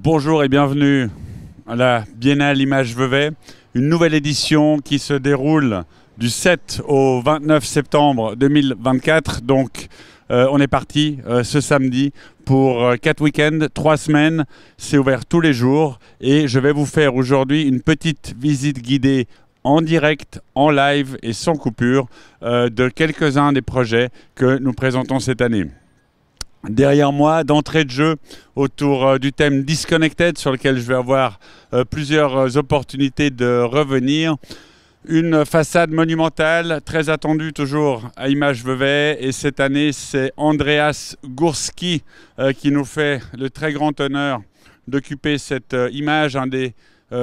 Bonjour et bienvenue à la Biennale Image Vevey, une nouvelle édition qui se déroule du 7 au 29 septembre 2024. Donc euh, on est parti euh, ce samedi pour euh, quatre 4 week-ends, 3 semaines. C'est ouvert tous les jours et je vais vous faire aujourd'hui une petite visite guidée en direct, en live et sans coupure de quelques-uns des projets que nous présentons cette année derrière moi d'entrée de jeu autour euh, du thème Disconnected sur lequel je vais avoir euh, plusieurs euh, opportunités de revenir. Une façade monumentale, très attendue toujours à Image Vevey. Et cette année, c'est Andreas Gourski qui nous fait le très grand honneur d'occuper cette image, un des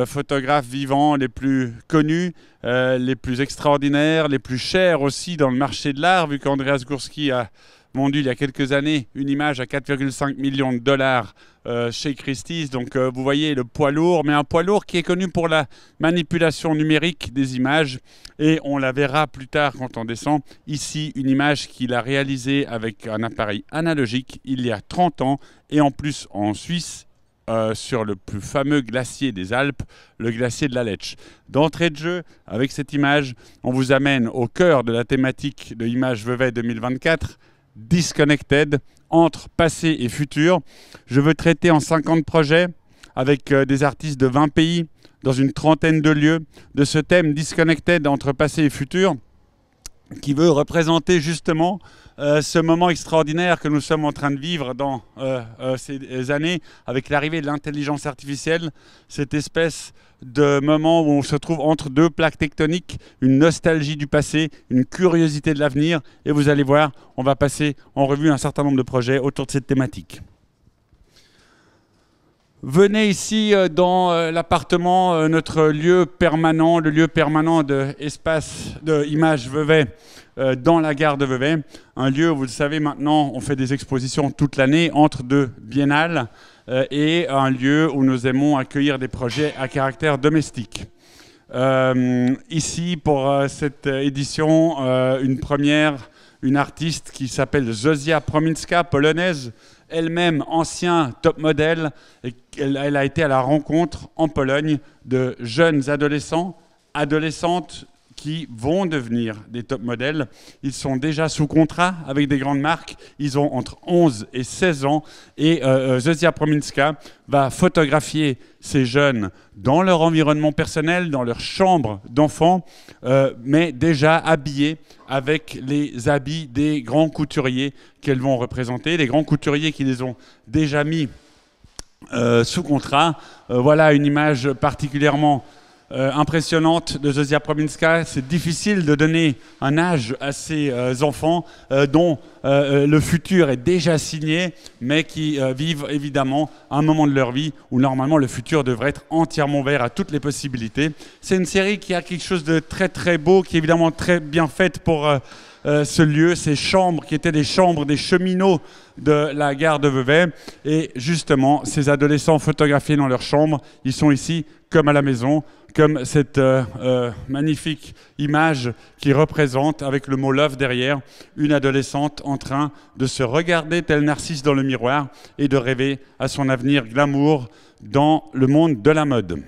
photographes vivants les plus connus, les plus extraordinaires, les plus chers aussi dans le marché de l'art, vu qu'Andreas Gurski a vendu il y a quelques années une image à 4,5 millions de dollars euh, chez Christie's. Donc euh, vous voyez le poids lourd, mais un poids lourd qui est connu pour la manipulation numérique des images. Et on la verra plus tard quand on descend. Ici, une image qu'il a réalisée avec un appareil analogique il y a 30 ans et en plus en Suisse. Euh, sur le plus fameux glacier des Alpes, le glacier de la Lech. D'entrée de jeu, avec cette image, on vous amène au cœur de la thématique de Image Vevey 2024, disconnected entre passé et futur. Je veux traiter en 50 projets avec euh, des artistes de 20 pays dans une trentaine de lieux de ce thème disconnected entre passé et futur qui veut représenter justement euh, ce moment extraordinaire que nous sommes en train de vivre dans euh, ces années avec l'arrivée de l'intelligence artificielle, cette espèce de moments où on se trouve entre deux plaques tectoniques, une nostalgie du passé, une curiosité de l'avenir. Et vous allez voir, on va passer en revue un certain nombre de projets autour de cette thématique. Venez ici euh, dans euh, l'appartement, euh, notre lieu permanent, le lieu permanent de espace de Vevey dans la gare de Vevey. Un lieu, vous le savez maintenant, on fait des expositions toute l'année entre deux biennales. Euh, et un lieu où nous aimons accueillir des projets à caractère domestique. Euh, ici, pour euh, cette édition, une première, une artiste qui s'appelle Zosia Prominska, polonaise, elle-même ancien top modèle. elle, a été à la rencontre en Pologne de jeunes adolescents, adolescentes qui vont devenir des top modèles. Ils sont déjà sous contrat avec des grandes marques. Ils ont entre 11 et 16 ans. Et euh, euh, Zosia Prominska va photographier ces jeunes dans leur environnement personnel, dans leur chambre d'enfant, euh, mais déjà habillés avec les habits des grands couturiers qu'elles vont représenter, les grands couturiers qui les ont déjà mis sous contrat. voilà une image particulièrement euh, impressionnante de Zosia Prominska, C'est difficile de donner un âge à ces euh, enfants euh, dont le futur est déjà signé, mais qui vivent évidemment un moment de leur vie où normalement le futur devrait être entièrement ouvert à toutes les possibilités. C'est une série qui a quelque chose de très très beau, qui est évidemment très bien faite pour... ce lieu, ces chambres qui étaient des chambres des cheminots de la gare de Vevey. Et justement, ces adolescents photographiés dans leurs chambres, ils sont ici comme à la maison comme cette euh, euh, magnifique image qui représente, avec le mot love derrière, une adolescente en train de se regarder tel Narcisse dans le miroir et de rêver à son avenir glamour dans le monde de la mode.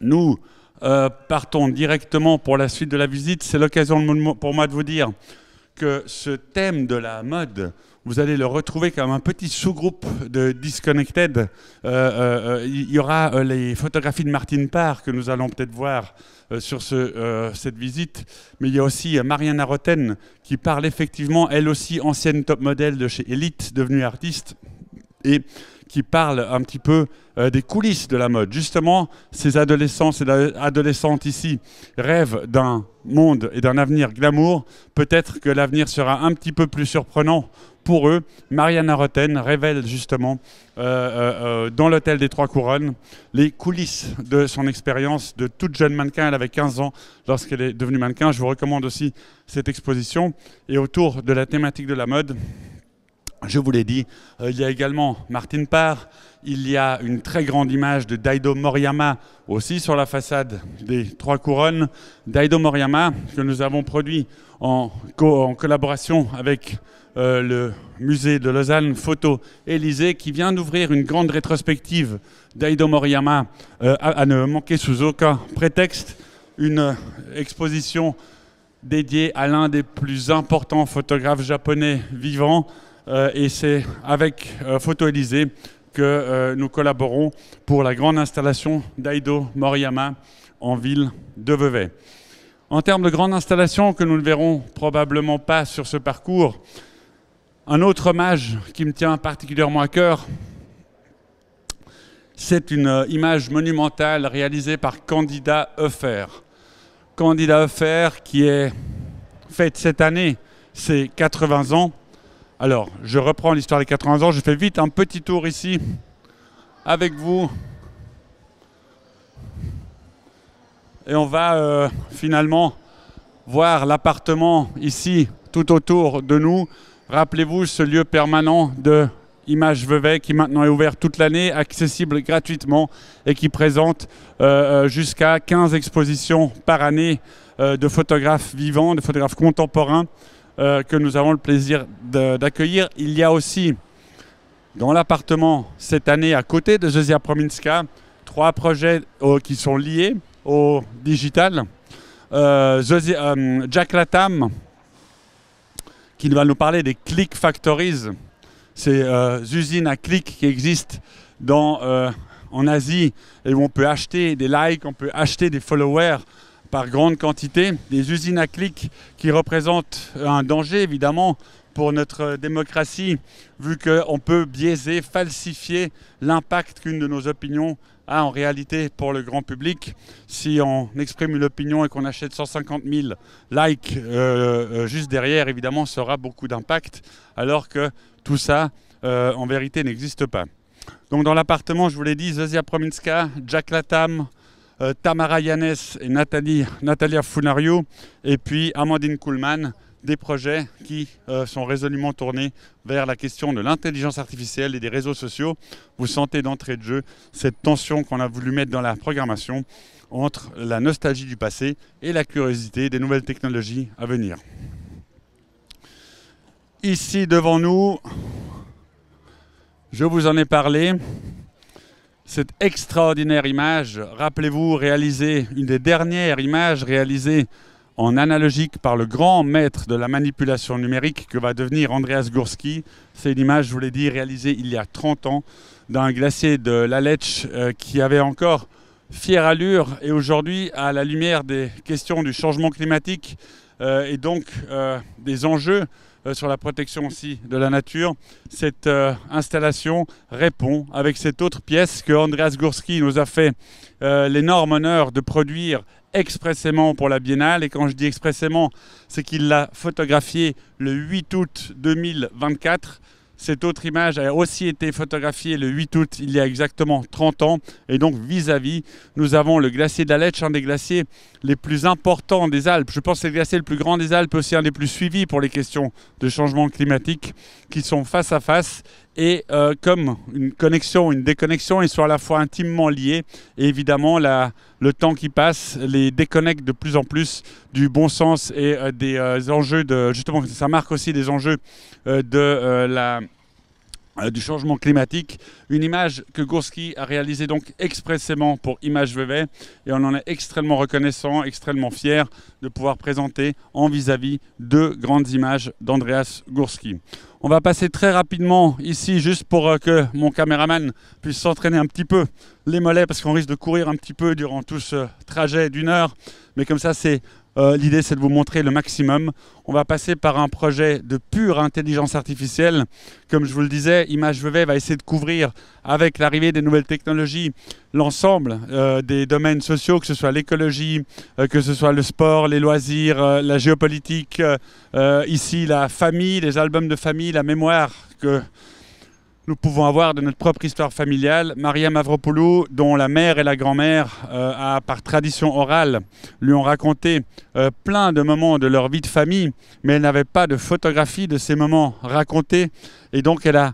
Nous euh, partons directement pour la suite de la visite. C'est l'occasion pour moi de vous dire que ce thème de la mode, vous allez le retrouver comme un petit sous-groupe de Disconnected. Euh, euh, euh, il y aura les photographies de Martine Parr que nous allons peut-être voir sur ce, cette visite, mais il y a aussi Marianne Aroten qui parle effectivement, elle aussi ancienne top modèle de chez Elite, devenue artiste. Et qui parle un petit peu euh, des coulisses de la mode. Justement, ces adolescents, ces adolescentes ici rêvent d'un monde et d'un avenir glamour. Peut-être que l'avenir sera un petit peu plus surprenant pour eux. Mariana Roten révèle justement euh, euh, dans l'hôtel des Trois Couronnes les coulisses de son expérience de toute jeune mannequin. Elle avait 15 ans lorsqu'elle est devenue mannequin. Je vous recommande aussi cette exposition. Et autour de la thématique de la mode, je vous l'ai dit, euh, il y a également Martin Parr, il y a une très grande image de Daido Moriyama aussi sur la façade des Trois Couronnes. Daido Moriyama que nous avons produit en, collaboration avec euh, le musée de Lausanne Photo Élysée qui vient d'ouvrir une grande rétrospective d'Aido Moriyama à, euh, ne manquer sous aucun prétexte. Une exposition dédiée à l'un des plus importants photographes japonais vivants, euh, et c'est avec euh, Photo que euh, nous collaborons pour la grande installation d'Aido Moriyama en ville de Vevey. En termes de grande installation que nous ne verrons probablement pas sur ce parcours, un autre hommage qui me tient particulièrement à cœur, c'est une image monumentale réalisée par Candida Euffer. Candida Euffer qui est faite cette année ses 80 ans. Alors, je reprends l'histoire des 80 ans. Je fais vite un petit tour ici avec vous. Et on va euh, finalement voir l'appartement ici, tout autour de nous. Rappelez-vous ce lieu permanent de Images Vevey qui maintenant est ouvert toute l'année, accessible gratuitement et qui présente euh, euh, jusqu'à 15 expositions par année de photographes vivants, de photographes contemporains. Euh, que nous avons le plaisir d'accueillir. Il y a aussi dans l'appartement cette année à côté de Zosia Prominska trois projets euh, qui sont liés au digital. Euh, Jack Latam qui va nous parler des Click Factories, ces usines à clics qui existent dans, en Asie et où on peut acheter des likes, on peut acheter des followers par grande quantité, des usines à clics qui représentent un danger évidemment pour notre démocratie, vu qu'on peut biaiser, falsifier l'impact qu'une de nos opinions a en réalité pour le grand public. Si on exprime une opinion et qu'on achète 150 000 likes euh, euh, juste derrière, évidemment, ça aura beaucoup d'impact, alors que tout ça, euh, en vérité, n'existe pas. Donc dans l'appartement, je vous l'ai dit, Zosia Prominska, Jack Latam, euh, Tamara Yanes et Nathalie, Natalia Funario, et puis Amandine Kuhlmann, des projets qui euh, sont résolument tournés vers la question de l'intelligence artificielle et des réseaux sociaux. Vous sentez d'entrée de jeu cette tension qu'on a voulu mettre dans la programmation entre la nostalgie du passé et la curiosité des nouvelles technologies à venir. Ici devant nous, je vous en ai parlé, cette extraordinaire image, rappelez-vous, réalisée, une des dernières images réalisées en analogique par le grand maître de la manipulation numérique que va devenir Andreas Gursky. C'est une image, je vous l'ai dit, réalisée il y a 30 ans d'un glacier de la euh, qui avait encore fière allure et aujourd'hui, à la lumière des questions du changement climatique euh, et donc euh, des enjeux euh, sur la protection aussi de la nature. Cette euh, installation répond avec cette autre pièce que Andreas Gursky nous a fait euh, l'énorme honneur de produire expressément pour la biennale. Et quand je dis expressément, c'est qu'il l'a photographiée le 8 août 2024. Cette autre image a aussi été photographiée le 8 août, il y a exactement 30 ans. Et donc, vis-à-vis, nous avons le glacier d'Aletsch, un des glaciers les plus importants des Alpes. Je pense que c'est le glacier le plus grand des Alpes, aussi un des plus suivis pour les questions de changement climatique, qui sont face à face et euh, comme une connexion, une déconnexion, ils sont à la fois intimement liés. Et évidemment, le temps qui passe les déconnecte de plus en plus du bon sens et euh, des euh, enjeux de. Justement, ça marque aussi des enjeux de la euh, du changement climatique, une image que Gorski a réalisée donc expressément pour Image Vevey et on en est extrêmement reconnaissant, extrêmement fier de pouvoir présenter en vis-à-vis deux grandes images d'Andreas Gourski. On va passer très rapidement ici juste pour euh, que mon caméraman puisse s'entraîner un petit peu les mollets parce qu'on risque de courir un petit peu durant tout ce trajet d'une heure, mais comme ça c'est euh, l'idée, c'est de vous montrer le maximum. On va passer par un projet de pure intelligence artificielle. Comme je vous le disais, Image Vevey va essayer de couvrir, avec l'arrivée des nouvelles technologies, l'ensemble euh, des domaines sociaux, que ce soit l'écologie, euh, que ce soit le sport, les loisirs, la géopolitique, ici la famille, les albums de famille, la mémoire que nous pouvons avoir de notre propre histoire familiale. Maria Mavropoulou, dont la mère et la grand-mère, euh, par tradition orale, lui ont raconté euh, plein de moments de leur vie de famille, mais elle n'avait pas de photographie de ces moments racontés. Et donc, elle a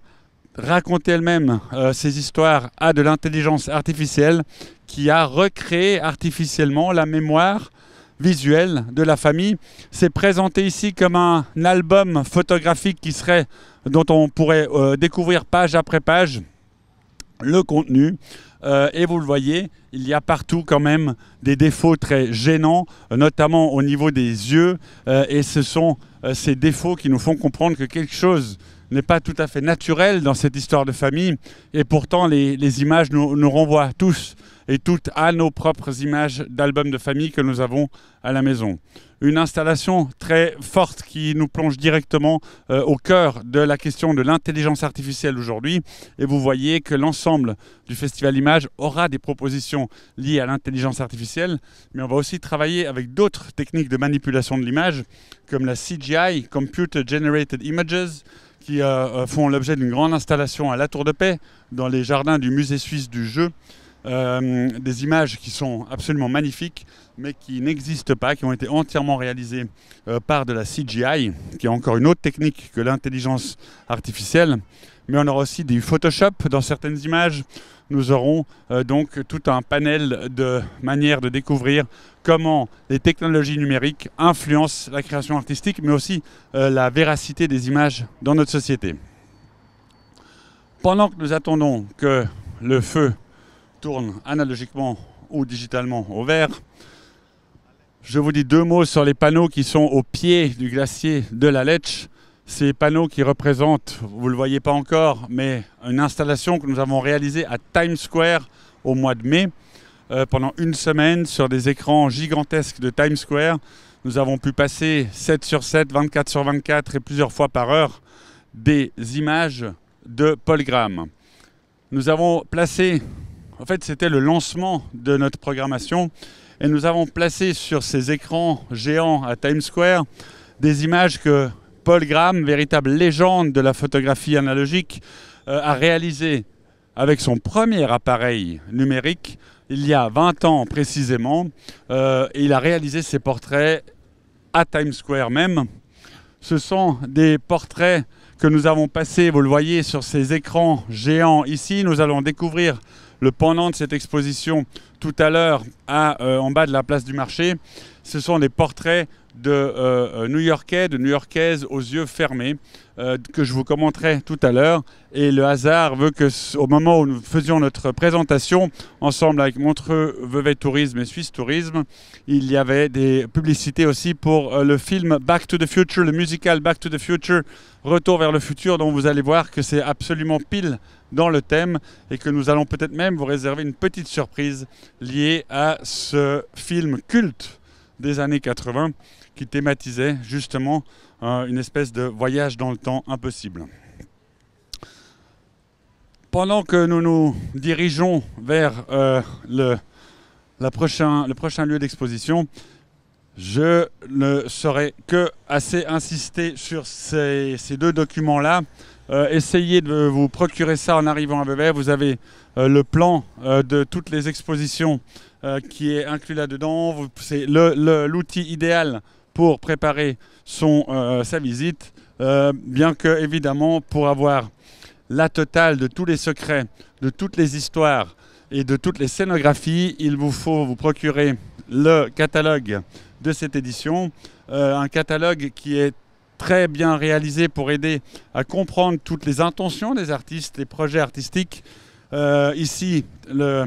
raconté elle-même euh, ces histoires à de l'intelligence artificielle qui a recréé artificiellement la mémoire visuel de la famille. C'est présenté ici comme un album photographique qui serait, dont on pourrait euh, découvrir page après page le contenu. Euh, et vous le voyez, il y a partout quand même des défauts très gênants, notamment au niveau des yeux. Euh, et ce sont ces défauts qui nous font comprendre que quelque chose n'est pas tout à fait naturel dans cette histoire de famille, et pourtant les, images nous, renvoient tous et toutes à nos propres images d'albums de famille que nous avons à la maison. Une installation très forte qui nous plonge directement euh, au cœur de la question de l'intelligence artificielle aujourd'hui. Et vous voyez que l'ensemble du Festival Images aura des propositions liées à l'intelligence artificielle, mais on va aussi travailler avec d'autres techniques de manipulation de l'image, comme la CGI, Computer Generated Images, qui euh, euh, font l'objet d'une grande installation à la Tour de Paix, dans les jardins du musée suisse du jeu. Euh, des images qui sont absolument magnifiques, mais qui n'existent pas, qui ont été entièrement réalisées par de la CGI, qui est encore une autre technique que l'intelligence artificielle mais on aura aussi du Photoshop dans certaines images. Nous aurons euh, donc tout un panel de manières de découvrir comment les technologies numériques influencent la création artistique, mais aussi euh, la véracité des images dans notre société. Pendant que nous attendons que le feu tourne analogiquement ou digitalement au vert, je vous dis deux mots sur les panneaux qui sont au pied du glacier de la Lecce ces panneaux qui représentent, vous ne le voyez pas encore, mais une installation que nous avons réalisée à Times Square au mois de mai. Euh, pendant une semaine, sur des écrans gigantesques de Times Square, nous avons pu passer 7 sur 7, 24 sur 24 et plusieurs fois par heure des images de Paul Graham. Nous avons placé, en fait c'était le lancement de notre programmation, et nous avons placé sur ces écrans géants à Times Square des images que Paul Graham, véritable légende de la photographie analogique, euh, a réalisé avec son premier appareil numérique, il y a 20 ans précisément, euh, il a réalisé ses portraits à Times Square même. Ce sont des portraits que nous avons passés, vous le voyez, sur ces écrans géants ici. Nous allons découvrir le pendant de cette exposition tout à l'heure euh, en bas de la place du marché ce sont des portraits de euh, euh, New-Yorkais, de New-Yorkaises aux yeux fermés, euh, que je vous commenterai tout à l'heure. Et le hasard veut que, au moment où nous faisions notre présentation, ensemble avec Montreux, Vevey Tourisme et Suisse Tourisme, il y avait des publicités aussi pour le film Back to the Future, le musical Back to the Future, Retour vers le futur, dont vous allez voir que c'est absolument pile dans le thème et que nous allons peut-être même vous réserver une petite surprise liée à ce film culte des années 80 qui thématisait justement euh, une espèce de voyage dans le temps impossible. Pendant que nous nous dirigeons vers euh, le, la prochain, le prochain lieu d'exposition, je ne saurais que assez insister sur ces, ces deux documents-là. Euh, essayez de vous procurer ça en arrivant à Vevey. Vous avez le plan de toutes les expositions euh, qui est inclus là-dedans. C'est l'outil idéal pour préparer son, euh, sa visite, euh, bien que évidemment pour avoir la totale de tous les secrets, de toutes les histoires et de toutes les scénographies, il vous faut vous procurer le catalogue de cette édition, un catalogue qui est très bien réalisé pour aider à comprendre toutes les intentions des artistes, les projets artistiques. ici, le,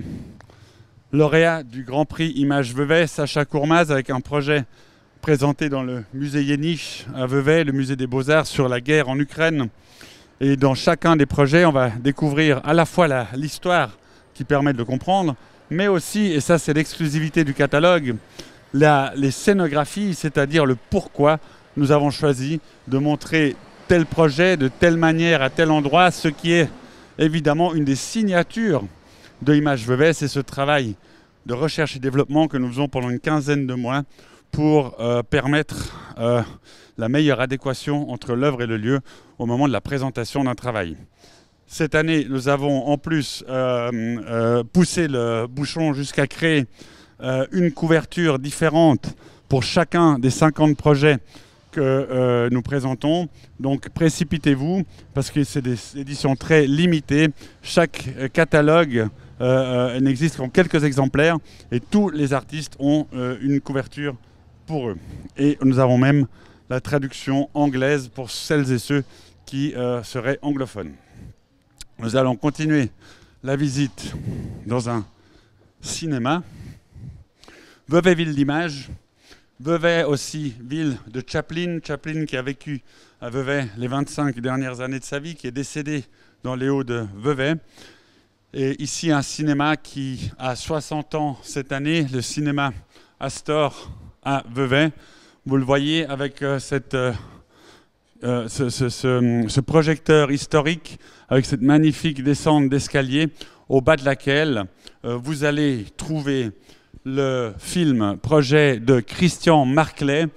lauréat du Grand Prix Image Vevey, Sacha Courmaz, avec un projet présenté dans le musée Yenich à Vevey, le musée des beaux-arts, sur la guerre en Ukraine. Et dans chacun des projets, on va découvrir à la fois l'histoire qui permet de le comprendre, mais aussi, et ça c'est l'exclusivité du catalogue, les scénographies, c'est-à-dire le pourquoi nous avons choisi de montrer tel projet de telle manière à tel endroit, ce qui est évidemment une des signatures de Image Vevey, c'est ce travail de recherche et développement que nous faisons pendant une quinzaine de mois pour euh, permettre euh, la meilleure adéquation entre l'œuvre et le lieu au moment de la présentation d'un travail. Cette année, nous avons en plus euh, poussé le bouchon jusqu'à créer une couverture différente pour chacun des 50 projets que nous présentons. Donc précipitez-vous parce que c'est des éditions très limitées. Chaque catalogue elle euh, euh, n'existe qu'en quelques exemplaires et tous les artistes ont euh, une couverture pour eux. Et nous avons même la traduction anglaise pour celles et ceux qui seraient anglophones. Nous allons continuer la visite dans un cinéma. Vevey, ville d'image. Vevey aussi, ville de Chaplin. Chaplin qui a vécu à Vevey les 25 dernières années de sa vie, qui est décédé dans les hauts de Vevey. Et ici, un cinéma qui a 60 ans cette année, le cinéma Astor à Vevey. Vous le voyez avec euh, cette, euh, euh, ce, projecteur historique, avec cette magnifique descente d'escalier, au bas de laquelle vous allez trouver le film projet de Christian Marclay,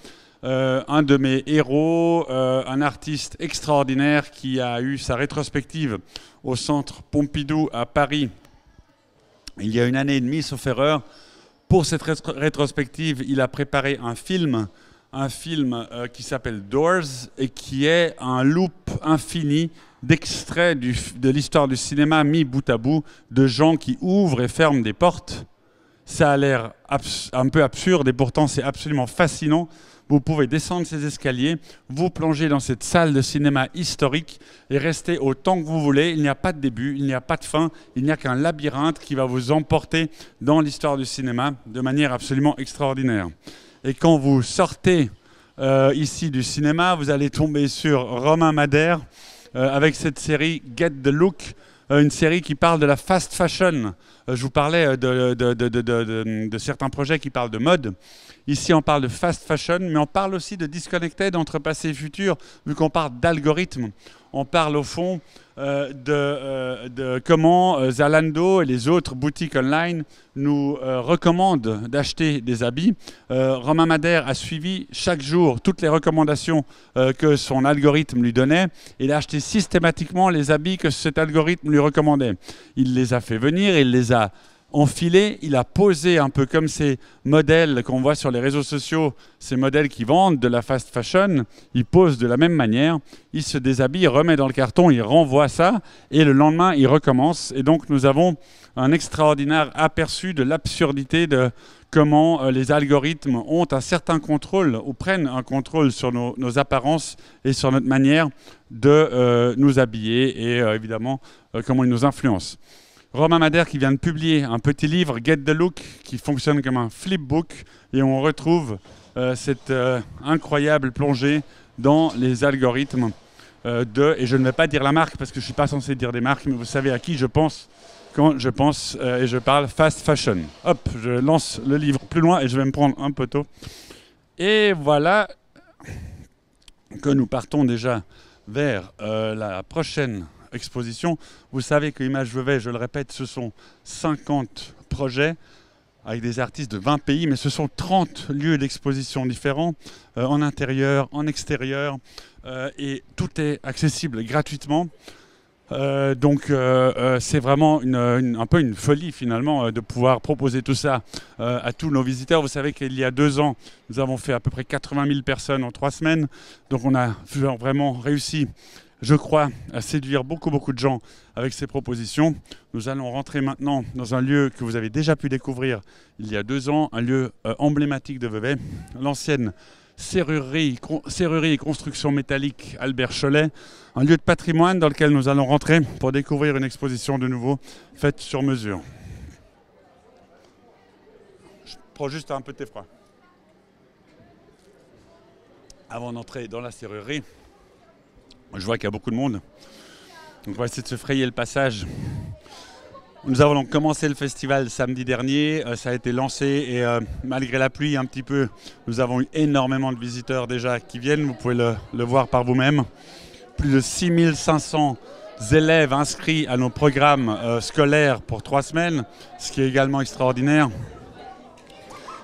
euh, un de mes héros, euh, un artiste extraordinaire qui a eu sa rétrospective au centre Pompidou à Paris il y a une année et demie, sauf erreur. Pour cette rétrospective, il a préparé un film, un film euh, qui s'appelle Doors et qui est un loop infini d'extraits de l'histoire du cinéma mis bout à bout de gens qui ouvrent et ferment des portes. Ça a l'air un peu absurde et pourtant c'est absolument fascinant vous pouvez descendre ces escaliers, vous plonger dans cette salle de cinéma historique et rester autant que vous voulez. Il n'y a pas de début, il n'y a pas de fin, il n'y a qu'un labyrinthe qui va vous emporter dans l'histoire du cinéma de manière absolument extraordinaire. Et quand vous sortez euh, ici du cinéma, vous allez tomber sur Romain Madère euh, avec cette série Get the Look euh, une série qui parle de la fast fashion. Euh, je vous parlais euh, de, certains projets qui parlent de mode. Ici, on parle de fast fashion, mais on parle aussi de disconnected entre passé et futur, vu qu'on parle d'algorithme on parle au fond euh, euh, de, comment euh, Zalando et les autres boutiques online nous recommandent d'acheter des habits. Romain Madère a suivi chaque jour toutes les recommandations que son algorithme lui donnait. Il a acheté systématiquement les habits que cet algorithme lui recommandait. Il les a fait venir, il les a enfilé, il a posé un peu comme ces modèles qu'on voit sur les réseaux sociaux, ces modèles qui vendent de la fast fashion, il pose de la même manière, il se déshabille, il remet dans le carton, il renvoie ça, et le lendemain, il recommence. Et donc nous avons un extraordinaire aperçu de l'absurdité de comment euh, les algorithmes ont un certain contrôle ou prennent un contrôle sur nos, apparences et sur notre manière de euh, nous habiller et euh, évidemment comment ils nous influencent. Romain Madère qui vient de publier un petit livre, Get the Look, qui fonctionne comme un flipbook, et on retrouve euh, cette euh, incroyable plongée dans les algorithmes euh, de, et je ne vais pas dire la marque parce que je ne suis pas censé dire des marques, mais vous savez à qui je pense quand je pense et je parle fast fashion. Hop, je lance le livre plus loin et je vais me prendre un poteau. Et voilà que nous partons déjà vers la prochaine exposition. Vous savez que Image Vevey, je le répète, ce sont 50 projets avec des artistes de 20 pays, mais ce sont 30 lieux d'exposition différents, euh, en intérieur, en extérieur, euh, et tout est accessible gratuitement. Euh, donc c'est vraiment un peu une folie finalement de pouvoir proposer tout ça à tous nos visiteurs. Vous savez qu'il y a deux ans, nous avons fait à peu près 80 000 personnes en trois semaines, donc on a vraiment réussi je crois, à séduire beaucoup, beaucoup de gens avec ces propositions. Nous allons rentrer maintenant dans un lieu que vous avez déjà pu découvrir il y a deux ans, un lieu euh, emblématique de Vevey, l'ancienne serrurerie, et construction métallique Albert Cholet, un lieu de patrimoine dans lequel nous allons rentrer pour découvrir une exposition de nouveau faite sur mesure. Je prends juste un peu de froid. Avant d'entrer dans la serrurerie, je vois qu'il y a beaucoup de monde. Donc on va essayer de se frayer le passage. Nous avons donc commencé le festival samedi dernier, euh, ça a été lancé et euh, malgré la pluie un petit peu, nous avons eu énormément de visiteurs déjà qui viennent, vous pouvez le, voir par vous-même. Plus de 6500 élèves inscrits à nos programmes euh, scolaires pour trois semaines, ce qui est également extraordinaire.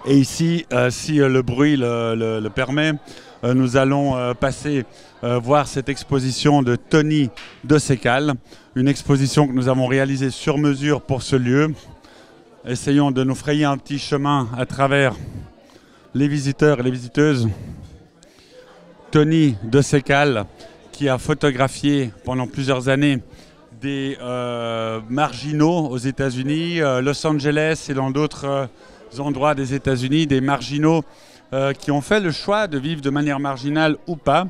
Et ici, si le bruit le permet, euh, nous allons euh, passer euh, voir cette exposition de Tony de Sécal, une exposition que nous avons réalisée sur mesure pour ce lieu. Essayons de nous frayer un petit chemin à travers les visiteurs et les visiteuses. Tony de Sécal, qui a photographié pendant plusieurs années des marginaux aux États-Unis, Los Angeles et dans d'autres endroits des États-Unis, des marginaux euh, qui ont fait le choix de vivre de manière marginale ou pas,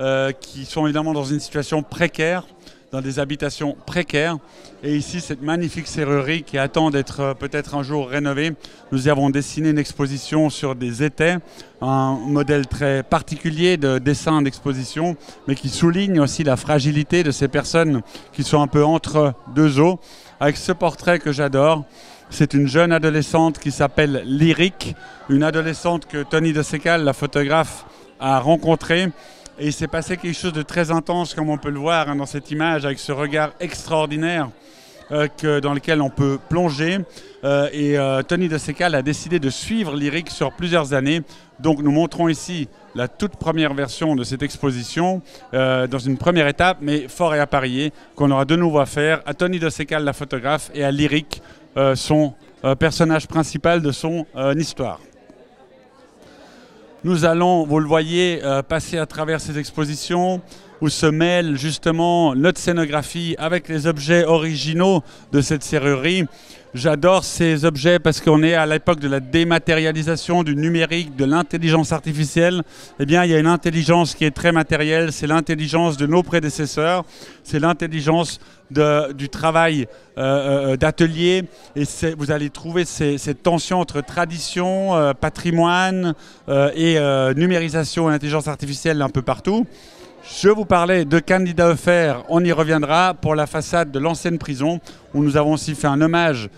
euh, qui sont évidemment dans une situation précaire, dans des habitations précaires. Et ici, cette magnifique serrurerie qui attend d'être euh, peut-être un jour rénovée. Nous y avons dessiné une exposition sur des étais, un modèle très particulier de dessin d'exposition, mais qui souligne aussi la fragilité de ces personnes qui sont un peu entre deux eaux, avec ce portrait que j'adore. C'est une jeune adolescente qui s'appelle Lyric, une adolescente que Tony De Sécal, la photographe, a rencontrée. Et il s'est passé quelque chose de très intense, comme on peut le voir hein, dans cette image, avec ce regard extraordinaire euh, dans lequel on peut plonger. Euh, et euh, Tony De Sécal a décidé de suivre Lyric sur plusieurs années. Donc nous montrons ici la toute première version de cette exposition dans une première étape, mais fort et à parier, qu'on aura de nouveau à faire à Tony De Sécal, la photographe, et à Lyric, euh, son euh, personnage principal de son euh, histoire. Nous allons, vous le voyez, passer à travers ces expositions où se mêle justement notre scénographie avec les objets originaux de cette serrurerie J'adore ces objets parce qu'on est à l'époque de la dématérialisation, du numérique, de l'intelligence artificielle. Eh bien, il y a une intelligence qui est très matérielle, c'est l'intelligence de nos prédécesseurs, c'est l'intelligence du travail euh, euh, d'atelier. Et vous allez trouver cette tension entre tradition, euh, patrimoine et numérisation et intelligence artificielle un peu partout. Je vous parlais de candidats offerts, on y reviendra, pour la façade de l'ancienne prison, où nous avons aussi fait un hommage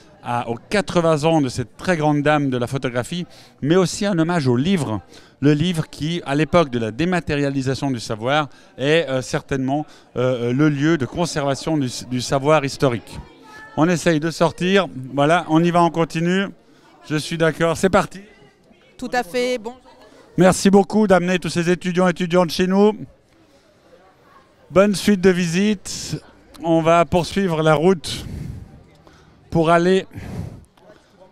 aux 80 ans de cette très grande dame de la photographie, mais aussi un hommage au livre. Le livre qui, à l'époque de la dématérialisation du savoir, est euh, certainement euh, euh, le lieu de conservation du, savoir historique. On essaye de sortir. Voilà, on y va, on continue. Je suis d'accord, c'est parti. Tout à fait, bonjour. Merci beaucoup d'amener tous ces étudiants et étudiantes chez nous. Bonne suite de visites. On va poursuivre la route pour aller.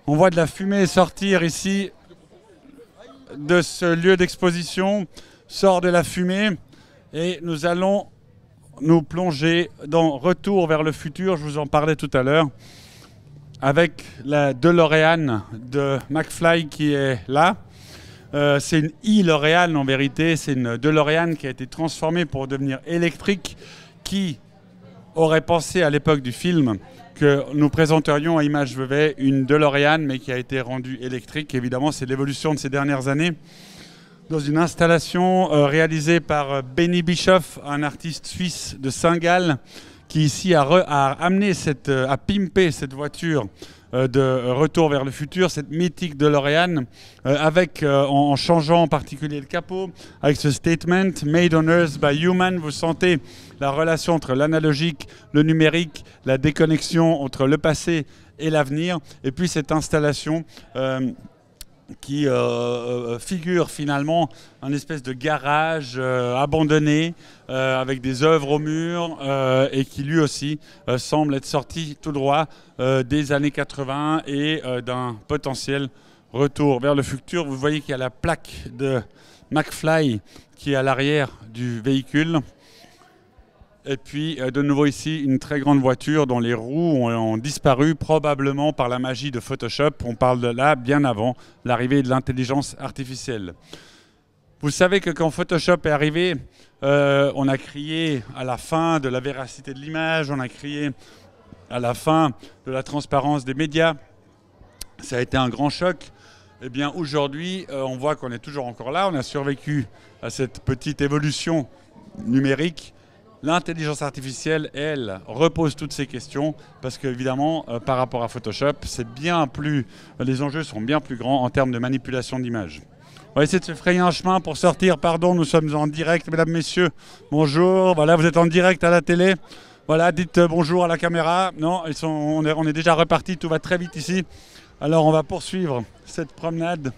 On voit de la fumée sortir ici de ce lieu d'exposition. Sort de la fumée et nous allons nous plonger dans Retour vers le futur. Je vous en parlais tout à l'heure avec la DeLorean de McFly qui est là. Euh, c'est une i L'Oréal en vérité, c'est une DeLorean qui a été transformée pour devenir électrique, qui aurait pensé à l'époque du film que nous présenterions à Image Vevey une DeLorean, mais qui a été rendue électrique. Évidemment, c'est l'évolution de ces dernières années. Dans une installation euh, réalisée par euh, Benny Bischoff, un artiste suisse de Saint-Gall, qui ici a, amené cette, a pimpé cette voiture euh, de Retour vers le futur, cette mythique de DeLorean, euh, avec, euh, en, changeant en particulier le capot, avec ce statement Made on Earth by Human, vous sentez la relation entre l'analogique, le numérique, la déconnexion entre le passé et l'avenir, et puis cette installation qui euh, euh, figure finalement un espèce de garage euh, abandonné avec des œuvres au mur et qui lui aussi semble être sorti tout droit des années 80 et d'un potentiel retour vers le futur. Vous voyez qu'il y a la plaque de McFly qui est à l'arrière du véhicule. Et puis, euh, de nouveau ici, une très grande voiture dont les roues ont, disparu, probablement par la magie de Photoshop. On parle de là bien avant l'arrivée de l'intelligence artificielle. Vous savez que quand Photoshop est arrivé, euh, on a crié à la fin de la véracité de l'image, on a crié à la fin de la transparence des médias. Ça a été un grand choc. Eh bien, aujourd'hui, euh, on voit qu'on est toujours encore là. On a survécu à cette petite évolution numérique L'intelligence artificielle, elle, repose toutes ces questions parce que, évidemment, euh, par rapport à Photoshop, c'est bien plus, euh, les enjeux sont bien plus grands en termes de manipulation d'images. On va essayer de se frayer un chemin pour sortir. Pardon, nous sommes en direct, mesdames, messieurs. Bonjour. Voilà, vous êtes en direct à la télé. Voilà, dites euh, bonjour à la caméra. Non, ils sont, on est déjà reparti. Tout va très vite ici. Alors, on va poursuivre cette promenade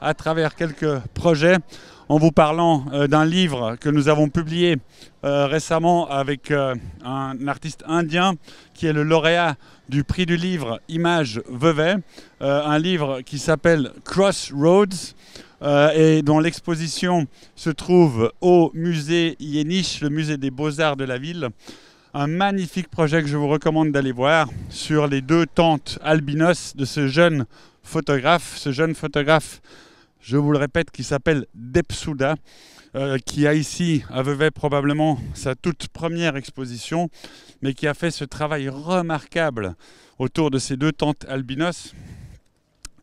à travers quelques projets en vous parlant euh, d'un livre que nous avons publié euh, récemment avec euh, un artiste indien qui est le lauréat du prix du livre Image Vevey, un livre qui s'appelle Crossroads. et dont l'exposition se trouve au musée Yenish, le musée des beaux-arts de la ville. Un magnifique projet que je vous recommande d'aller voir sur les deux tentes albinos de ce jeune photographe, ce jeune photographe je vous le répète, qui s'appelle Depsuda, euh, qui a ici à probablement sa toute première exposition, mais qui a fait ce travail remarquable autour de ces deux tentes albinos.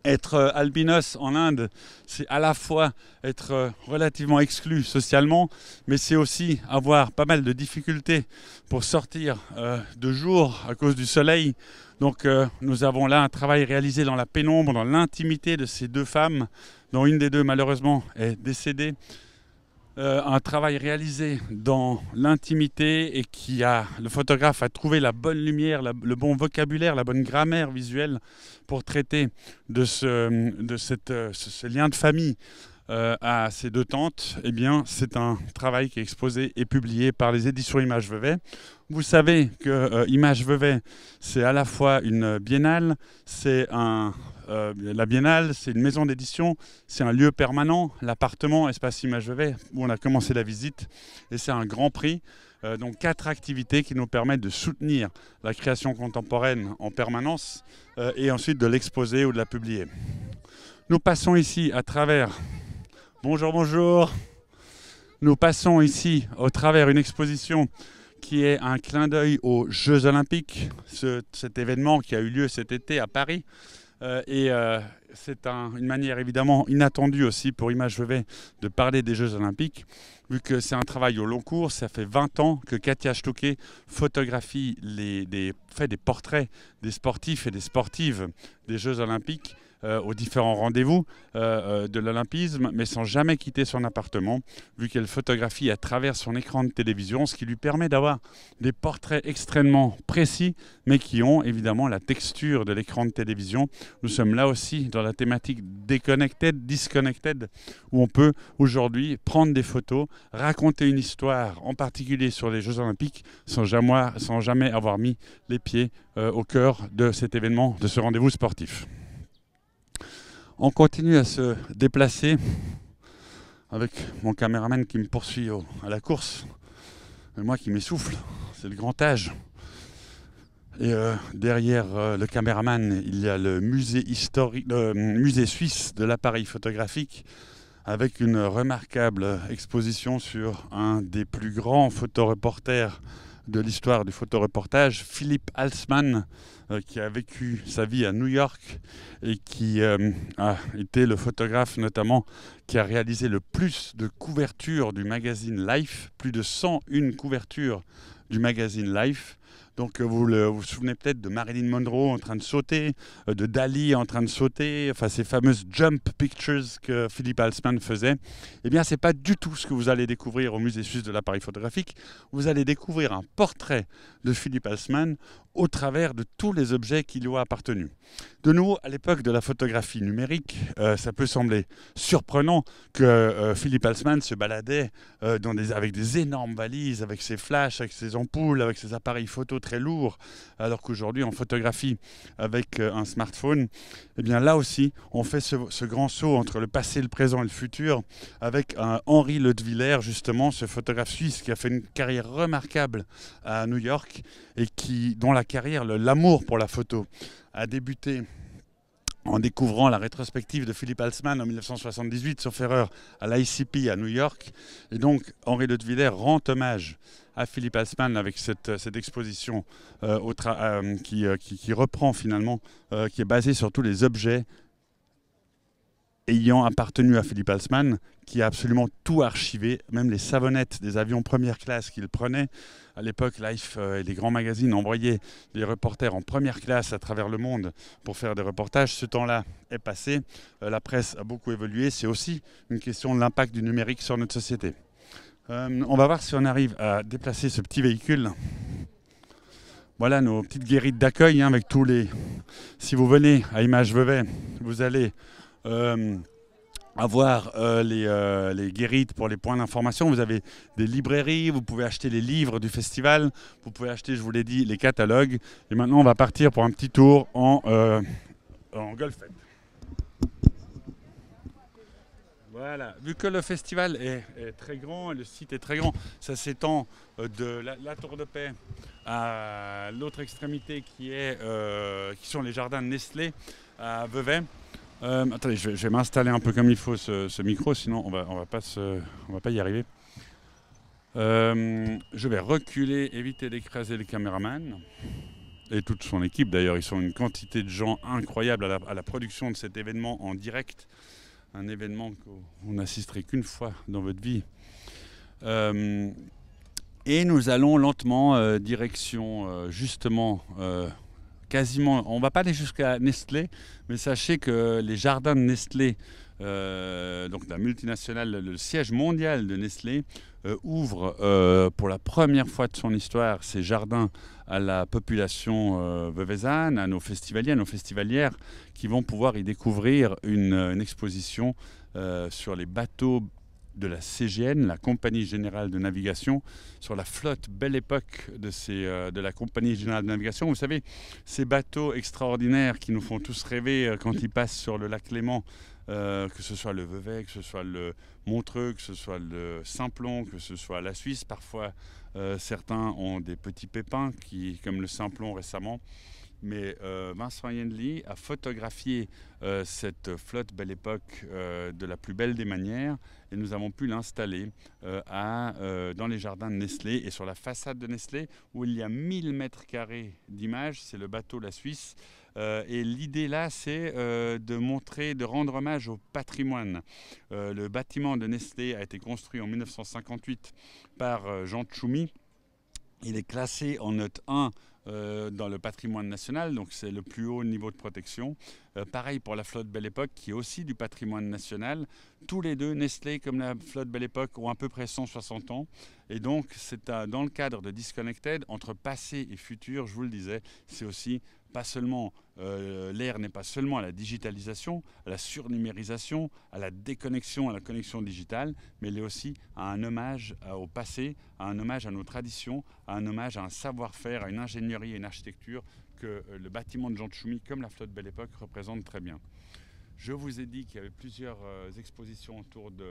Être euh, albinos en Inde, c'est à la fois être euh, relativement exclu socialement, mais c'est aussi avoir pas mal de difficultés pour sortir euh, de jour à cause du soleil. Donc nous avons là un travail réalisé dans la pénombre, dans l'intimité de ces deux femmes, dont une des deux malheureusement est décédée. Euh, un travail réalisé dans l'intimité et qui a le photographe a trouvé la bonne lumière, le bon vocabulaire, la bonne grammaire visuelle pour traiter de ce, de cette, euh, lien de famille euh, à ces deux tantes. eh bien, c'est un travail qui est exposé et publié par les éditions Images Vevey. Vous savez que Images Vevey, c'est à la fois une biennale, c'est un euh, la Biennale, c'est une maison d'édition, c'est un lieu permanent, l'appartement Espace Image où on a commencé la visite, et c'est un grand prix. Euh, donc quatre activités qui nous permettent de soutenir la création contemporaine en permanence euh, et ensuite de l'exposer ou de la publier. Nous passons ici à travers... Bonjour, bonjour Nous passons ici au travers une exposition qui est un clin d'œil aux Jeux Olympiques, cet événement qui a eu lieu cet été à Paris, euh, et euh, c'est une manière évidemment inattendue aussi pour Image Vevey de parler des Jeux Olympiques, vu que c'est un travail au long cours. Ça fait 20 ans que Katia Stocké photographie fait des portraits des sportifs et des sportives des Jeux Olympiques. Euh, aux différents rendez-vous euh, euh, de l'Olympisme, mais sans jamais quitter son appartement, vu qu'elle photographie à travers son écran de télévision, ce qui lui permet d'avoir des portraits extrêmement précis, mais qui ont évidemment la texture de l'écran de télévision. Nous sommes là aussi dans la thématique déconnected, disconnected, où on peut aujourd'hui prendre des photos, raconter une histoire, en particulier sur les Jeux Olympiques, sans jamais, sans jamais avoir mis les pieds au cœur de cet événement, de ce rendez-vous sportif. On continue à se déplacer avec mon caméraman qui me poursuit à la course. Et moi qui m'essouffle, c'est le grand âge. Et euh, derrière euh, le caméraman, il y a le musée, le musée suisse de l'appareil photographique avec une remarquable exposition sur un des plus grands photoreporters de l'histoire du photoreportage, Philippe Halsman, euh, qui a vécu sa vie à New York et qui euh, a été le photographe notamment qui a réalisé le plus de couvertures du magazine Life, plus de 101 couvertures du magazine Life. Donc euh, vous, vous souvenez peut-être de Marilyn Monroe en train de sauter, euh, de Dali en train de sauter, enfin ces fameuses jump pictures que Philippe Halsman faisait. Eh bien, ce n'est pas du tout ce que vous allez découvrir au musée suisse de l'appareil photographique. Vous allez découvrir un portrait de Philippe Halsman au travers de tous les objets qui lui ont appartenu. De nouveau, à l'époque de la photographie numérique, euh, ça peut sembler surprenant que euh, Philippe Halsman se baladait euh, dans des, avec des énormes valises, avec ses flashs, avec ses ampoules, avec ses appareils photo très lourds, alors qu'aujourd'hui, en photographie avec un smartphone, eh bien là aussi, on fait ce, grand saut entre le passé, le présent et le futur, avec un Henri Ludwiller, justement, ce photographe suisse qui a fait une carrière remarquable à New York et qui, dont la carrière, l'amour pour la photo a débuté en découvrant la rétrospective de Philippe Halsman en 1978, sur erreur, à l'ICP à New York. Et donc, Henri de rend hommage à Philippe Halsman avec cette, exposition euh, euh, euh, qui, reprend finalement, qui est basée sur tous les objets ayant appartenu à Philippe Halsman, qui a absolument tout archivé, même les savonnettes des avions première classe qu'il prenait. À l'époque, Life euh, et les grands magazines envoyaient des reporters en première classe à travers le monde pour faire des reportages. Ce temps-là est passé, euh, la presse a beaucoup évolué, c'est aussi une question de l'impact du numérique sur notre société. Euh, on va voir si on arrive à déplacer ce petit véhicule. Voilà nos petites guérites d'accueil hein, avec tous les... Si vous venez à Image Vevey, vous allez euh, avoir euh, euh, les, guérites pour les points d'information. Vous avez des librairies, vous pouvez acheter les livres du festival, vous pouvez acheter, je vous l'ai dit, les catalogues. Et maintenant, on va partir pour un petit tour en, golfette. Voilà, vu que le festival est, très grand, le site est très grand, ça s'étend de la, Tour de Paix à l'autre extrémité qui, est, qui sont les jardins de Nestlé à Vevey. Euh, attendez, je vais, m'installer un peu comme il faut ce, micro, sinon on va, va pas on va pas y arriver. Euh, je vais reculer, éviter d'écraser le caméraman et toute son équipe. D'ailleurs, ils sont une quantité de gens incroyables à la, production de cet événement en direct, un événement qu'on n'assisterait qu'une fois dans votre vie. Euh, et nous allons lentement direction justement quasiment, on ne va pas aller jusqu'à Nestlé, mais sachez que les jardins de Nestlé, euh, donc la multinationale, le siège mondial de Nestlé, euh, ouvre euh, pour la première fois de son histoire ses jardins à la population veuvezane, à nos festivaliers, nos festivalières, qui vont pouvoir y découvrir une exposition sur les bateaux de la CGN, la Compagnie Générale de Navigation, sur la flotte Belle Époque de, ces, euh, de la Compagnie Générale de Navigation. Vous savez, ces bateaux extraordinaires qui nous font tous rêver euh, quand ils passent sur le lac Léman, euh, que ce soit le Vevey, que ce soit le Montreux, que ce soit le Simplon, que ce soit la Suisse. Parfois, certains ont des petits pépins, qui, comme le Simplon récemment mais euh, Vincent Yenli a photographié euh, cette flotte Belle Époque euh, de la plus belle des manières et nous avons pu l'installer dans les jardins de Nestlé et sur la façade de Nestlé où il y a 1000 mètres carrés d'images, c'est le bateau La Suisse. et l'idée là, c'est de montrer, de rendre hommage au patrimoine. le bâtiment de Nestlé a été construit en 1958 par Jean Tchoumi. Il est classé en note 1 euh, dans le patrimoine national, donc c'est le plus haut niveau de protection. Euh, pareil pour la flotte Belle Époque, qui est aussi du patrimoine national. Tous les deux, Nestlé comme la flotte Belle Époque, ont à peu près 160 ans. Et donc, c'est dans le cadre de Disconnected, entre passé et futur, je vous le disais, c'est aussi pas seulement, l'air euh, l'ère n'est pas seulement à la digitalisation, à la surnumérisation, à la déconnexion, à la connexion digitale, mais elle est aussi à un hommage au passé, à un hommage à nos traditions, à un hommage à un savoir-faire, à une ingénierie, à une architecture que euh, le bâtiment de Jean Tchoumi, comme la flotte Belle Époque, représente très bien. Je vous ai dit qu'il y avait plusieurs euh, expositions autour de,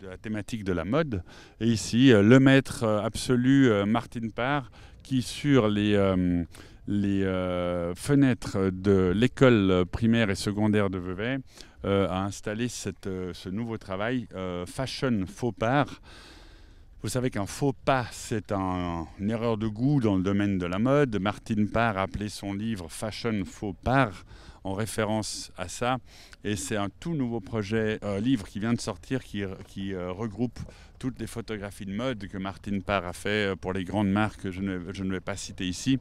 la thématique de la mode. Et ici, le maître absolu Martin Parr, qui sur les les euh, fenêtres de l'école primaire et secondaire de Vevey euh, a installé euh, ce nouveau travail Fashion Faux pas Vous savez qu'un faux pas, c'est un, une erreur de goût dans le domaine de la mode. Martine Parr a appelé son livre Fashion Faux pas en référence à ça. Et c'est un tout nouveau projet, livre qui vient de sortir, qui, regroupe toutes les photographies de mode que Martine Parr a fait pour les grandes marques que je je ne vais pas citer ici.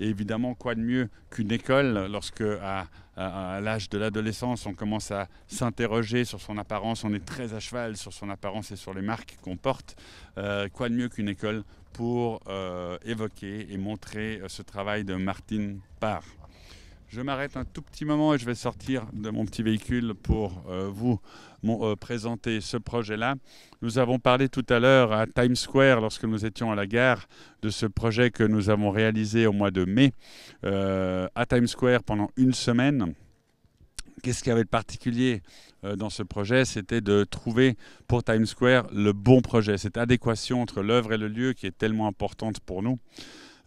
Et évidemment, quoi de mieux qu'une école lorsque, à, l'âge de l'adolescence, on commence à s'interroger sur son apparence, on est très à cheval sur son apparence et sur les marques qu'on porte. Euh, quoi de mieux qu'une école pour euh, évoquer et montrer euh, ce travail de Martine Parr. Je m'arrête un tout petit moment et je vais sortir de mon petit véhicule pour euh, vous euh, présenter ce projet-là. Nous avons parlé tout à l'heure à Times Square lorsque nous étions à la gare de ce projet que nous avons réalisé au mois de mai euh, à Times Square pendant une semaine. Qu'est-ce qu'il avait de particulier dans ce projet C'était de trouver pour Times Square le bon projet, cette adéquation entre l'œuvre et le lieu qui est tellement importante pour nous.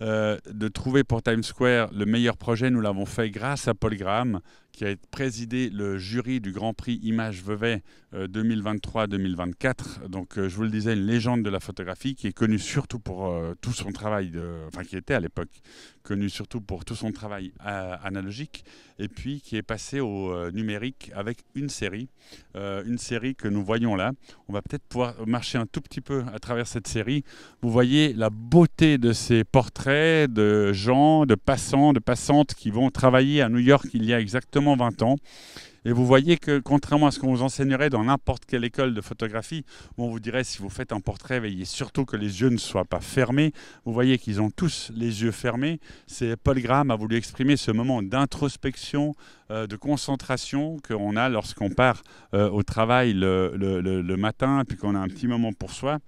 Euh, de trouver pour Times Square le meilleur projet, nous l'avons fait grâce à Paul Graham, qui a présidé le jury du Grand Prix Image Vevey 2023-2024. Euh, Donc, euh, je vous le disais, une légende de la photographie qui est connue surtout pour euh, tout son travail, enfin qui était à l'époque connue surtout pour tout son travail analogique, et puis qui est passé au numérique avec une série, une série que nous voyons là. On va peut-être pouvoir marcher un tout petit peu à travers cette série. Vous voyez la beauté de ces portraits de gens, de passants, de passantes qui vont travailler à New York il y a exactement 20 ans. Et vous voyez que contrairement à ce qu'on vous enseignerait dans n'importe quelle école de photographie, on vous dirait si vous faites un portrait, veillez surtout que les yeux ne soient pas fermés. Vous voyez qu'ils ont tous les yeux fermés. C'est Paul Graham a voulu exprimer ce moment d'introspection, euh, de concentration qu'on a lorsqu'on part euh, au travail le, matin, puis qu'on a un petit moment pour soi.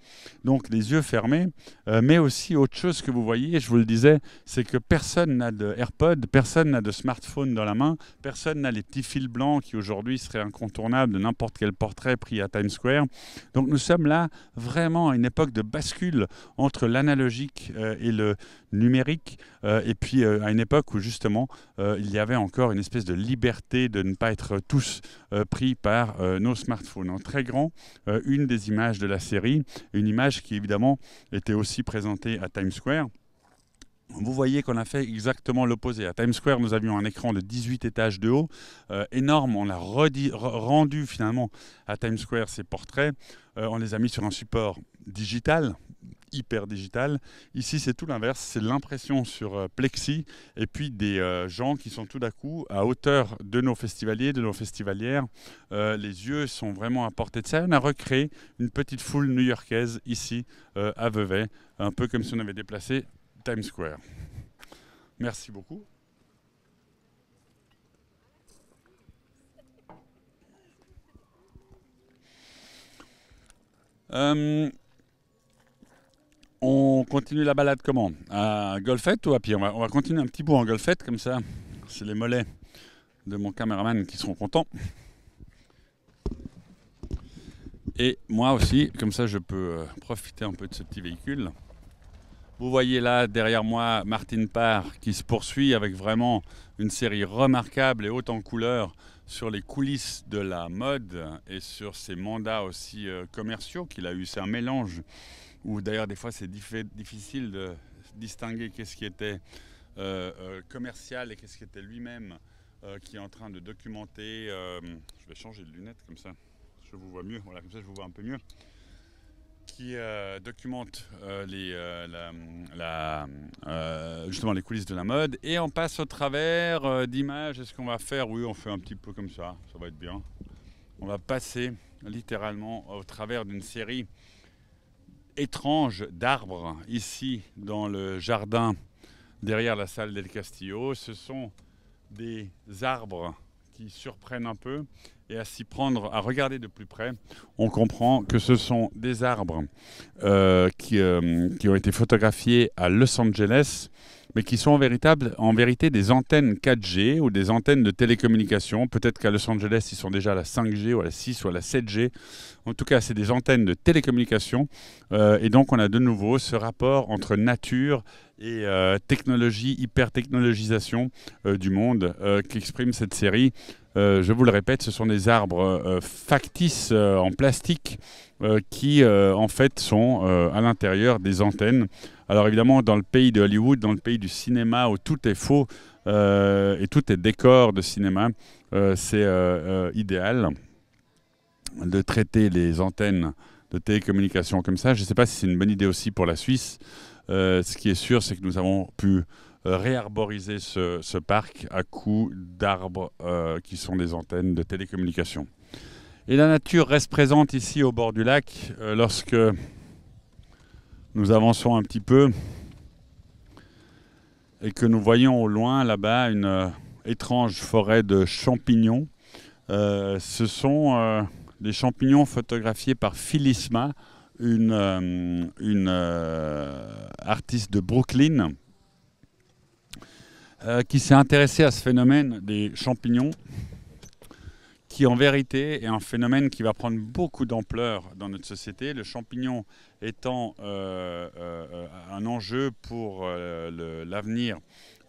Donc les yeux fermés, euh, mais aussi autre chose que vous voyez, je vous le disais, c'est que personne n'a de AirPod, personne n'a de smartphone dans la main, personne n'a les petits fils blancs qui aujourd'hui seraient incontournables de n'importe quel portrait pris à Times Square. Donc nous sommes là vraiment à une époque de bascule entre l'analogique et le numérique. Euh, et puis euh, à une époque où justement euh, il y avait encore une espèce de liberté de ne pas être tous pris par nos smartphones. En très grand, une des images de la série, une image qui évidemment était aussi présentée à Times Square. Vous voyez qu'on a fait exactement l'opposé. À Times Square, nous avions un écran de 18 étages de haut, énorme. On a rendu finalement à Times Square ces portraits. on les a mis sur un support digital, hyper digital. Ici, c'est tout l'inverse, c'est l'impression sur euh, plexi et puis des euh, gens qui sont tout d'un coup à hauteur de nos festivaliers, de nos festivalières. Euh, les yeux sont vraiment à portée de ça. On a recréé une petite foule new-yorkaise ici à Vevey, un peu comme si on avait déplacé Times Square. Merci beaucoup. On continue la balade comment À golfette ou à pied on va, continuer un petit bout en golfette, comme ça, c'est les mollets de mon caméraman qui seront contents. Et moi aussi, comme ça je peux euh, profiter un peu de ce petit véhicule. Vous voyez là derrière moi Martin Parr qui se poursuit avec vraiment une série remarquable et haute en couleurs sur les coulisses de la mode et sur ses mandats aussi euh, commerciaux qu'il a eu. C'est un mélange où d'ailleurs des fois c'est difficile de distinguer qu'est-ce qui était euh, euh, commercial et qu'est-ce qui était lui-même euh, qui est en train de documenter. je vais changer de lunettes comme ça, je vous vois mieux. Voilà, comme ça je vous vois un peu mieux. Qui documente les, justement les coulisses de la mode et on passe au travers d'images. Est-ce qu'on va faire Oui, on fait un petit peu comme ça, ça va être bien. On va passer littéralement au travers d'une série étrange d'arbres ici dans le jardin derrière la salle del Castillo. Ce sont des arbres qui surprennent un peu et à s'y prendre, à regarder de plus près, on comprend que ce sont des arbres euh, euh, qui, ont été photographiés à Los Angeles, mais qui sont en, vérité des antennes 4G ou des antennes de télécommunication. Peut-être qu'à Los Angeles, ils sont déjà à la 5G ou à la 6 ou à la 7G. En tout cas, c'est des antennes de télécommunication. Euh, et donc, on a de nouveau ce rapport entre nature et technologie, hyper-technologisation du monde qu'exprime cette série. Euh, je vous le répète, ce sont des arbres euh, factices euh, en plastique qui en fait sont à l'intérieur des antennes. Alors évidemment, dans le pays de Hollywood, dans le pays du cinéma où tout est faux et tout est décor de cinéma, c'est idéal de traiter les antennes de télécommunications comme ça. Je ne sais pas si c'est une bonne idée aussi pour la Suisse. ce qui est sûr, c'est que nous avons pu euh, réarboriser ce, parc à coups d'arbres euh, qui sont des antennes de télécommunications. Et la nature reste présente ici au bord du lac euh, lorsque nous avançons un petit peu et que nous voyons au loin là-bas une étrange forêt de champignons. ce sont des champignons photographiés par Philisma, une artiste de Brooklyn euh, qui s'est intéressé à ce phénomène des champignons, qui en vérité est un phénomène qui va prendre beaucoup d'ampleur dans notre société, le champignon étant euh, euh, un enjeu pour l'avenir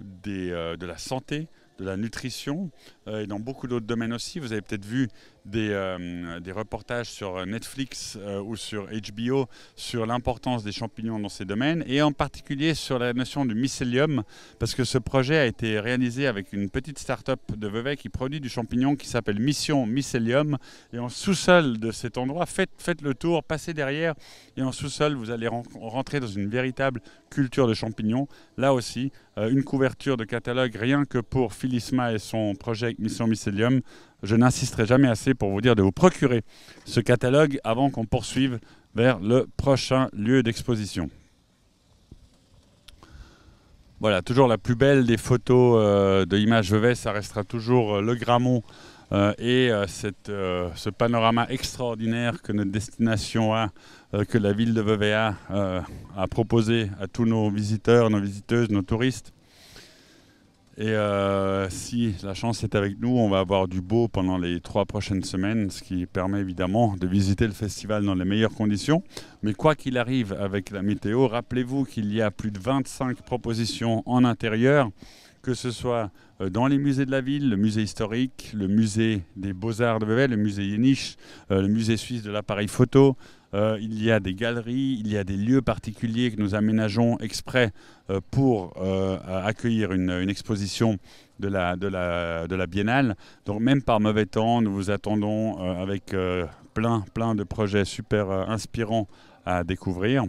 de la santé, de la nutrition et dans beaucoup d'autres domaines aussi. Vous avez peut-être vu euh, des, reportages sur euh, Netflix euh, ou sur HBO sur l'importance des champignons dans ces domaines et en particulier sur la notion du mycélium parce que ce projet a été réalisé avec une petite start-up de Vevey qui produit du champignon qui s'appelle Mission Mycélium et en sous-sol de cet endroit, faites, le tour, passez derrière et en sous-sol vous allez rentrer dans une véritable culture de champignons. Là aussi, une couverture de catalogue rien que pour Philisma et son projet Mission Mycélium je n'insisterai jamais assez pour vous dire de vous procurer ce catalogue avant qu'on poursuive vers le prochain lieu d'exposition. Voilà, toujours la plus belle des photos euh, de Image Vevey, ça restera toujours euh, le Gramont euh, et cette, ce panorama extraordinaire que notre destination a, que la ville de Vevey a proposé à tous nos visiteurs, nos visiteuses, nos touristes. Et euh, si la chance est avec nous, on va avoir du beau pendant les trois prochaines semaines, ce qui permet évidemment de visiter le festival dans les meilleures conditions. Mais quoi qu'il arrive avec la météo, rappelez-vous qu'il y a plus de 25 propositions en intérieur, que ce soit euh, dans les musées de la ville, le musée historique, le musée des beaux-arts de Vevey, le musée Yéniche, euh, le musée suisse de l'appareil photo, euh, il y a des galeries, il y a des lieux particuliers que nous aménageons exprès euh, pour euh, accueillir une, exposition de la, de la biennale. Donc même par mauvais temps, nous vous attendons avec plein, plein de projets super inspirants à découvrir.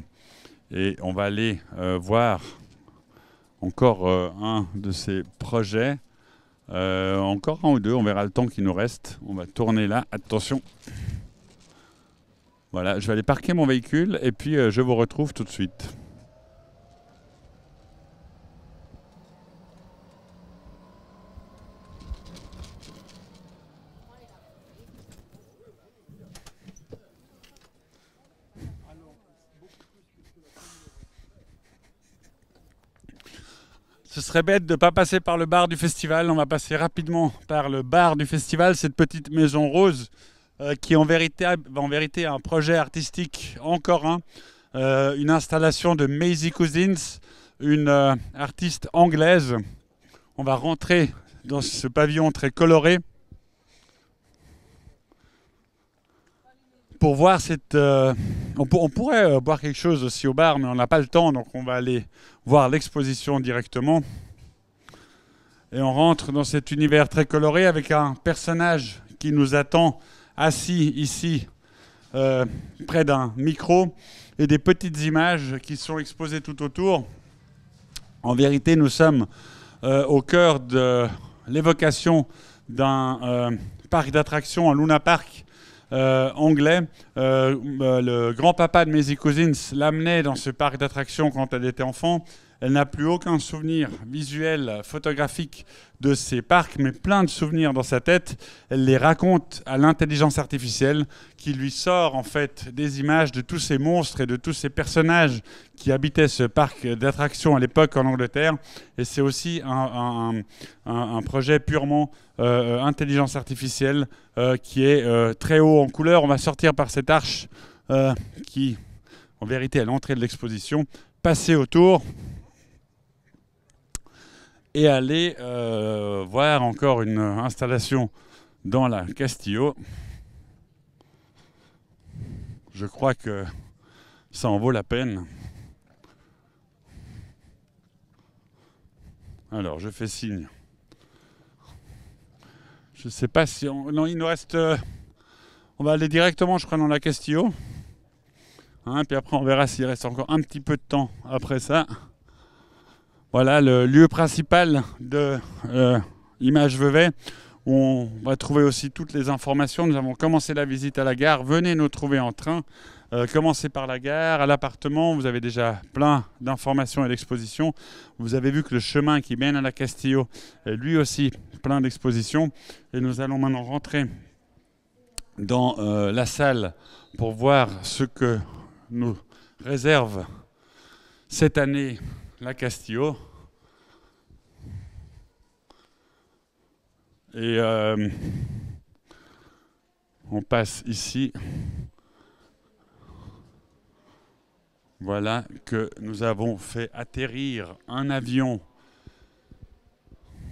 Et on va aller voir encore un de ces projets. encore un ou deux, on verra le temps qui nous reste. On va tourner là, attention. Voilà, je vais aller parquer mon véhicule et puis euh, je vous retrouve tout de suite. Ce serait bête de ne pas passer par le bar du festival. On va passer rapidement par le bar du festival, cette petite maison rose euh, qui est en vérité, un projet artistique encore un, euh, une installation de Maisie Cousins, une euh, artiste anglaise. On va rentrer dans ce pavillon très coloré pour voir cette... on, on, pourrait boire quelque chose aussi au bar, mais on n'a pas le temps, donc on va aller voir l'exposition directement. Et on rentre dans cet univers très coloré avec un personnage qui nous attend assis ici euh, près d'un micro et des petites images qui sont exposées tout autour. En vérité, nous sommes euh, au cœur de l'évocation d'un euh, parc d'attractions, un Luna Park anglais. le grand-papa de mes Cousins l'amenait dans ce parc d'attractions quand elle était enfant. Elle n'a plus aucun souvenir visuel, photographique de ces parcs, mais plein de souvenirs dans sa tête. Elle les raconte à l'intelligence artificielle qui lui sort en fait des images de tous ces monstres et de tous ces personnages qui habitaient ce parc d'attractions à l'époque en Angleterre. Et c'est aussi un, projet purement euh, intelligence artificielle euh, qui est euh, très haut en couleur. On va sortir par cette arche qui, en vérité, à l'entrée de l'exposition, passer autour et aller euh, voir encore une installation dans la Castillo. Je crois que ça en vaut la peine. Alors, je fais signe. Je ne sais pas si on... Non, il nous reste... Euh, on va aller directement, je crois, dans la Castillo. Hein, puis après, on verra s'il reste encore un petit peu de temps après ça. Voilà le lieu principal de l'Image euh, Image Vevey où on va trouver aussi toutes les informations. Nous avons commencé la visite à la gare. Venez nous trouver en train. Euh, commencez par la gare, à l'appartement. Vous avez déjà plein d'informations et d'expositions. Vous avez vu que le chemin qui mène à la Castillo est lui aussi plein d'expositions. Et nous allons maintenant rentrer dans euh, la salle pour voir ce que nous réserve cette année la Et euh, on passe ici. Voilà que nous avons fait atterrir un avion.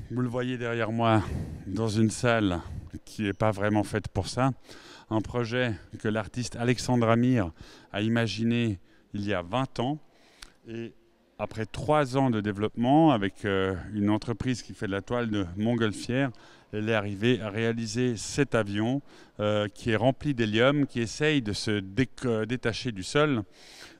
Vous le voyez derrière moi dans une salle qui n'est pas vraiment faite pour ça. Un projet que l'artiste Alexandre Amir a imaginé il y a 20 ans. Et après trois ans de développement avec euh, une entreprise qui fait de la toile de Montgolfière, elle est arrivée à réaliser cet avion euh, qui est rempli d'hélium, qui essaye de se détacher du sol,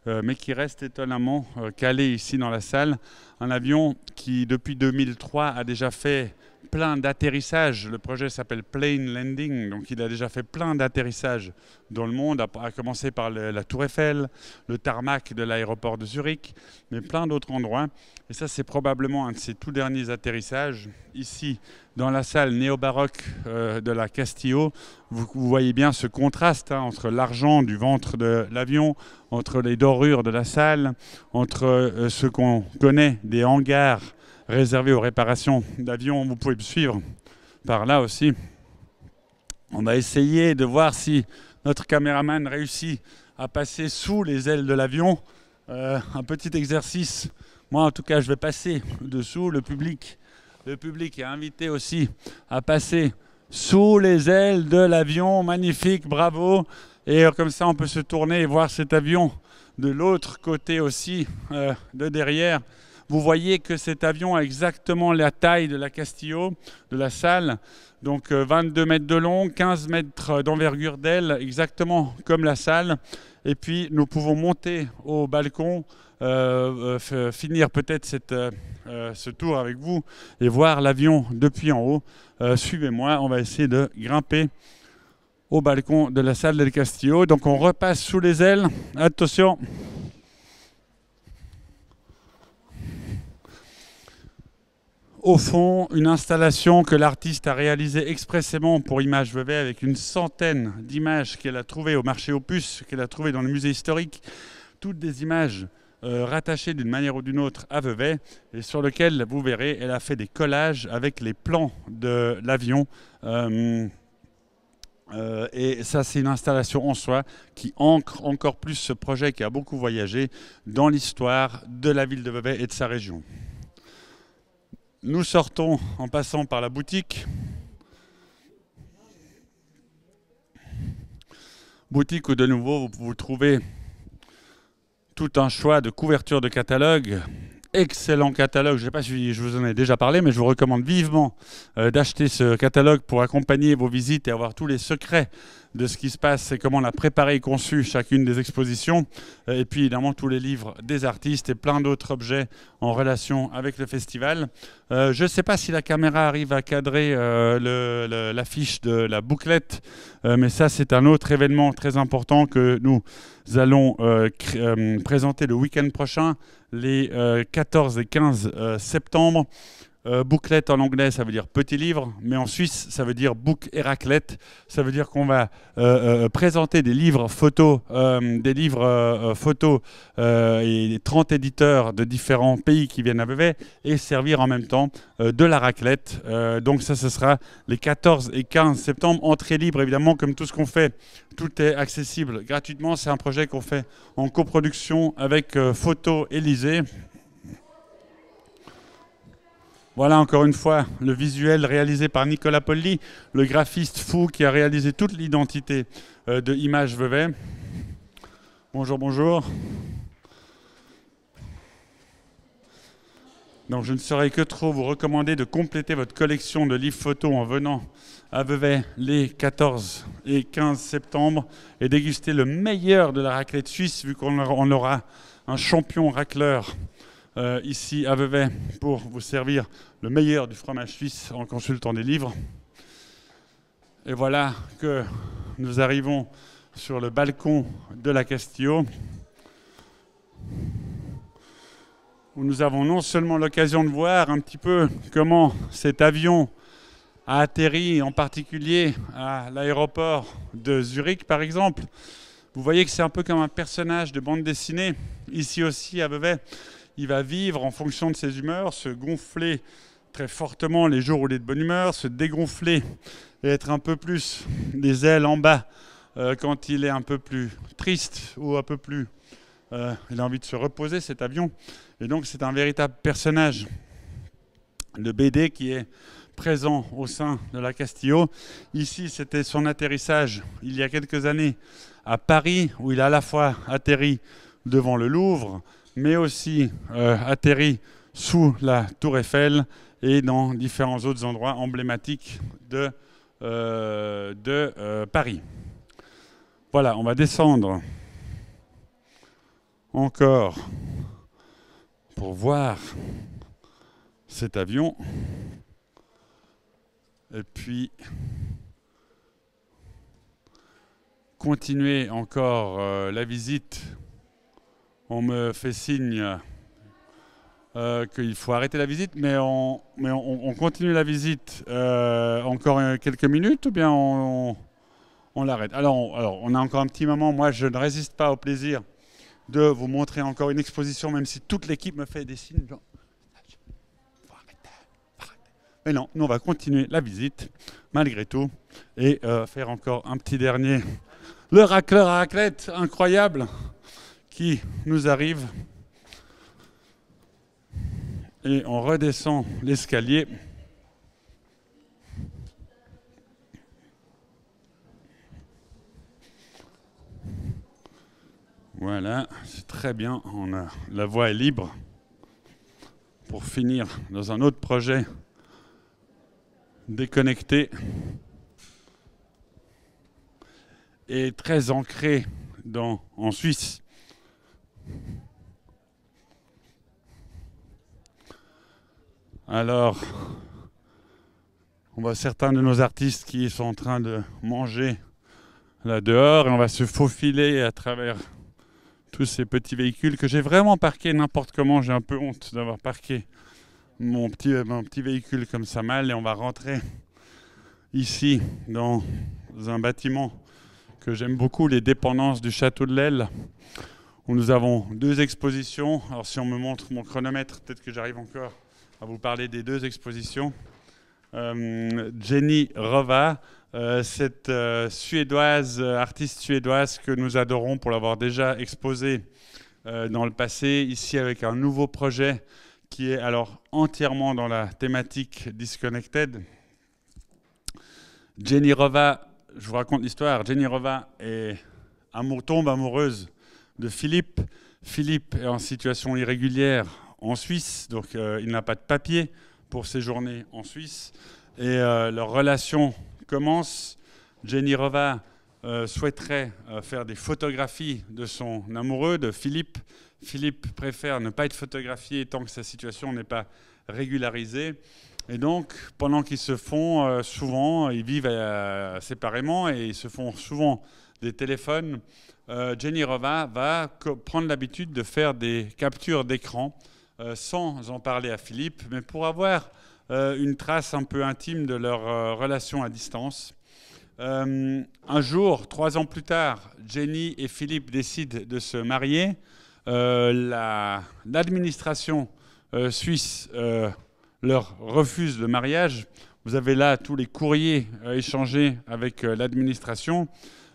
euh, mais qui reste étonnamment calé ici dans la salle. Un avion qui, depuis 2003, a déjà fait plein d'atterrissages. Le projet s'appelle Plane Landing, donc il a déjà fait plein d'atterrissages dans le monde, à, commencer par la Tour Eiffel, le tarmac de l'aéroport de Zurich, mais plein d'autres endroits. Et ça, c'est probablement un de ses tout derniers atterrissages. Ici, dans la salle néo-baroque euh, de la Castillo, vous, voyez bien ce contraste hein, entre l'argent du ventre de l'avion, entre les dorures de la salle, entre euh, ce qu'on connaît des hangars réservé aux réparations d'avions. Vous pouvez me suivre par là aussi. On a essayé de voir si notre caméraman réussit à passer sous les ailes de l'avion. Euh, un petit exercice. Moi, en tout cas, je vais passer dessous. Le public, le public est invité aussi à passer sous les ailes de l'avion. Magnifique, bravo. Et euh, comme ça, on peut se tourner et voir cet avion de l'autre côté aussi, euh, de derrière. Vous voyez que cet avion a exactement la taille de la Castillo, de la salle. Donc 22 euh, mètres de long, 15 mètres euh, d'envergure d'aile, exactement comme la salle. Et puis nous pouvons monter au balcon, euh, finir peut-être cette, ce tour avec vous et voir l'avion depuis en haut. Suivez-moi, on va essayer de grimper au balcon de la salle del Castillo. Donc on repasse sous les ailes. Attention. au fond une installation que l'artiste a réalisée expressément pour Images Vevey avec une centaine d'images qu'elle a trouvées au marché Opus, qu'elle a trouvées dans le musée historique, toutes des images euh, rattachées d'une manière ou d'une autre à Vevey et sur lequel vous verrez, elle a fait des collages avec les plans de l'avion. Euh, euh, et ça, c'est une installation en soi qui ancre encore plus ce projet qui a beaucoup voyagé dans l'histoire de la ville de Vevey et de sa région. Nous sortons en passant par la boutique. Boutique où de nouveau vous pouvez trouver tout un choix de couverture de catalogue excellent catalogue. Je ne sais pas si je vous en ai déjà parlé, mais je vous recommande vivement euh, d'acheter ce catalogue pour accompagner vos visites et avoir tous les secrets de ce qui se passe et comment on a préparé et conçu chacune des expositions. Euh, et puis évidemment tous les livres des artistes et plein d'autres objets en relation avec le festival. Euh, je ne sais pas si la caméra arrive à cadrer l'affiche de la bouclette, mais ça c'est un autre événement très important que nous allons présenter le week-end prochain les 14 euh, et 15 euh, septembre euh, « Bouclette » en anglais, ça veut dire petit livre, mais en suisse, ça veut dire book raclette ». Ça veut dire qu'on va euh, euh, présenter des livres photos, des livres photos et 30 éditeurs de différents pays qui viennent à Vevey et servir en même temps de la raclette. donc ça, ce sera les 14 et 15 septembre. Entrée libre, évidemment, comme tout ce qu'on fait, tout est accessible gratuitement. C'est un projet qu'on fait en coproduction avec Photo Élysée. Voilà encore une fois le visuel réalisé par Nicolas Polli, le graphiste fou qui a réalisé toute l'identité euh, de Image Vevey. Bonjour, bonjour. Donc je ne saurais que trop vous recommander de compléter votre collection de livres photos en venant à Vevey les 14 et 15 septembre et déguster le meilleur de la raclette suisse vu qu'on aura un champion racleur euh, ici à Vevey pour vous servir le meilleur du fromage suisse en consultant des livres. Et voilà que nous arrivons sur le balcon de la Castillo, où nous avons non seulement l'occasion de voir un petit peu comment cet avion a atterri, en particulier à l'aéroport de Zurich par exemple, vous voyez que c'est un peu comme un personnage de bande dessinée, ici aussi à Vevey il va vivre en fonction de ses humeurs, se gonfler très fortement les jours où il est de bonne humeur, se dégonfler et être un peu plus des ailes en bas euh, quand il est un peu plus triste ou un peu plus... Euh, il a envie de se reposer cet avion. Et donc c'est un véritable personnage de BD qui est présent au sein de la Castillo. Ici, c'était son atterrissage il y a quelques années à Paris, où il a à la fois atterri devant le Louvre, mais aussi euh, atterri sous la tour Eiffel et dans différents autres endroits emblématiques de, euh, euh, Paris. Voilà, on va descendre encore pour voir cet avion. Et puis continuer encore la visite on me fait signe euh, qu'il faut arrêter la visite, mais on, continue la visite euh, encore euh, quelques minutes ou bien on, l'arrête alors, on a encore un petit moment. Moi, je ne résiste pas au plaisir de vous montrer encore une exposition, même si toute l'équipe me fait des signes. Mais non, nous, on va continuer la visite, malgré tout, et faire encore un petit dernier. Le à raclette, incroyable qui nous arrive et on redescend l'escalier. Voilà, c'est très bien, on a, la voie est libre pour finir dans un autre projet déconnecté et très ancré dans, en Suisse. Alors, on voit certains de nos artistes qui sont en train de manger là dehors et on va se faufiler à travers tous ces petits véhicules que j'ai vraiment parqués n'importe comment. J'ai un peu honte d'avoir parqué mon petit, petit véhicule comme ça mal et on va rentrer ici dans un bâtiment que j'aime beaucoup, les dépendances du château de l'Aile nous avons deux expositions. Alors si on me montre mon chronomètre, peut-être que j'arrive encore à vous parler des deux expositions. Euh, Jenny Rova, euh, cette euh, suédoise, artiste suédoise que nous adorons pour l'avoir déjà exposée dans le passé, ici avec un nouveau projet qui est alors entièrement dans la thématique Disconnected. Jenny Rova, je vous raconte l'histoire, Jenny Rova est amour, tombe amoureuse Philippe. Philippe est en situation irrégulière en Suisse, donc euh, il n'a pas de papier pour séjourner en Suisse. Et euh, leur relation commence. Jenny Rova euh, souhaiterait faire des photographies de son amoureux, de Philippe. Philippe préfère ne pas être photographié tant que sa situation n'est pas régularisée. Et donc, pendant qu'ils se font souvent, ils vivent séparément et ils se font souvent des téléphones euh, Jenny Rova va prendre l'habitude de faire des captures d'écran euh, sans en parler à Philippe, mais pour avoir euh, une trace un peu intime de leur relation à distance. un jour, trois ans plus tard, Jenny et Philippe décident de se marier. L'administration suisse leur refuse le mariage. Vous avez là tous les courriers échangés avec l'administration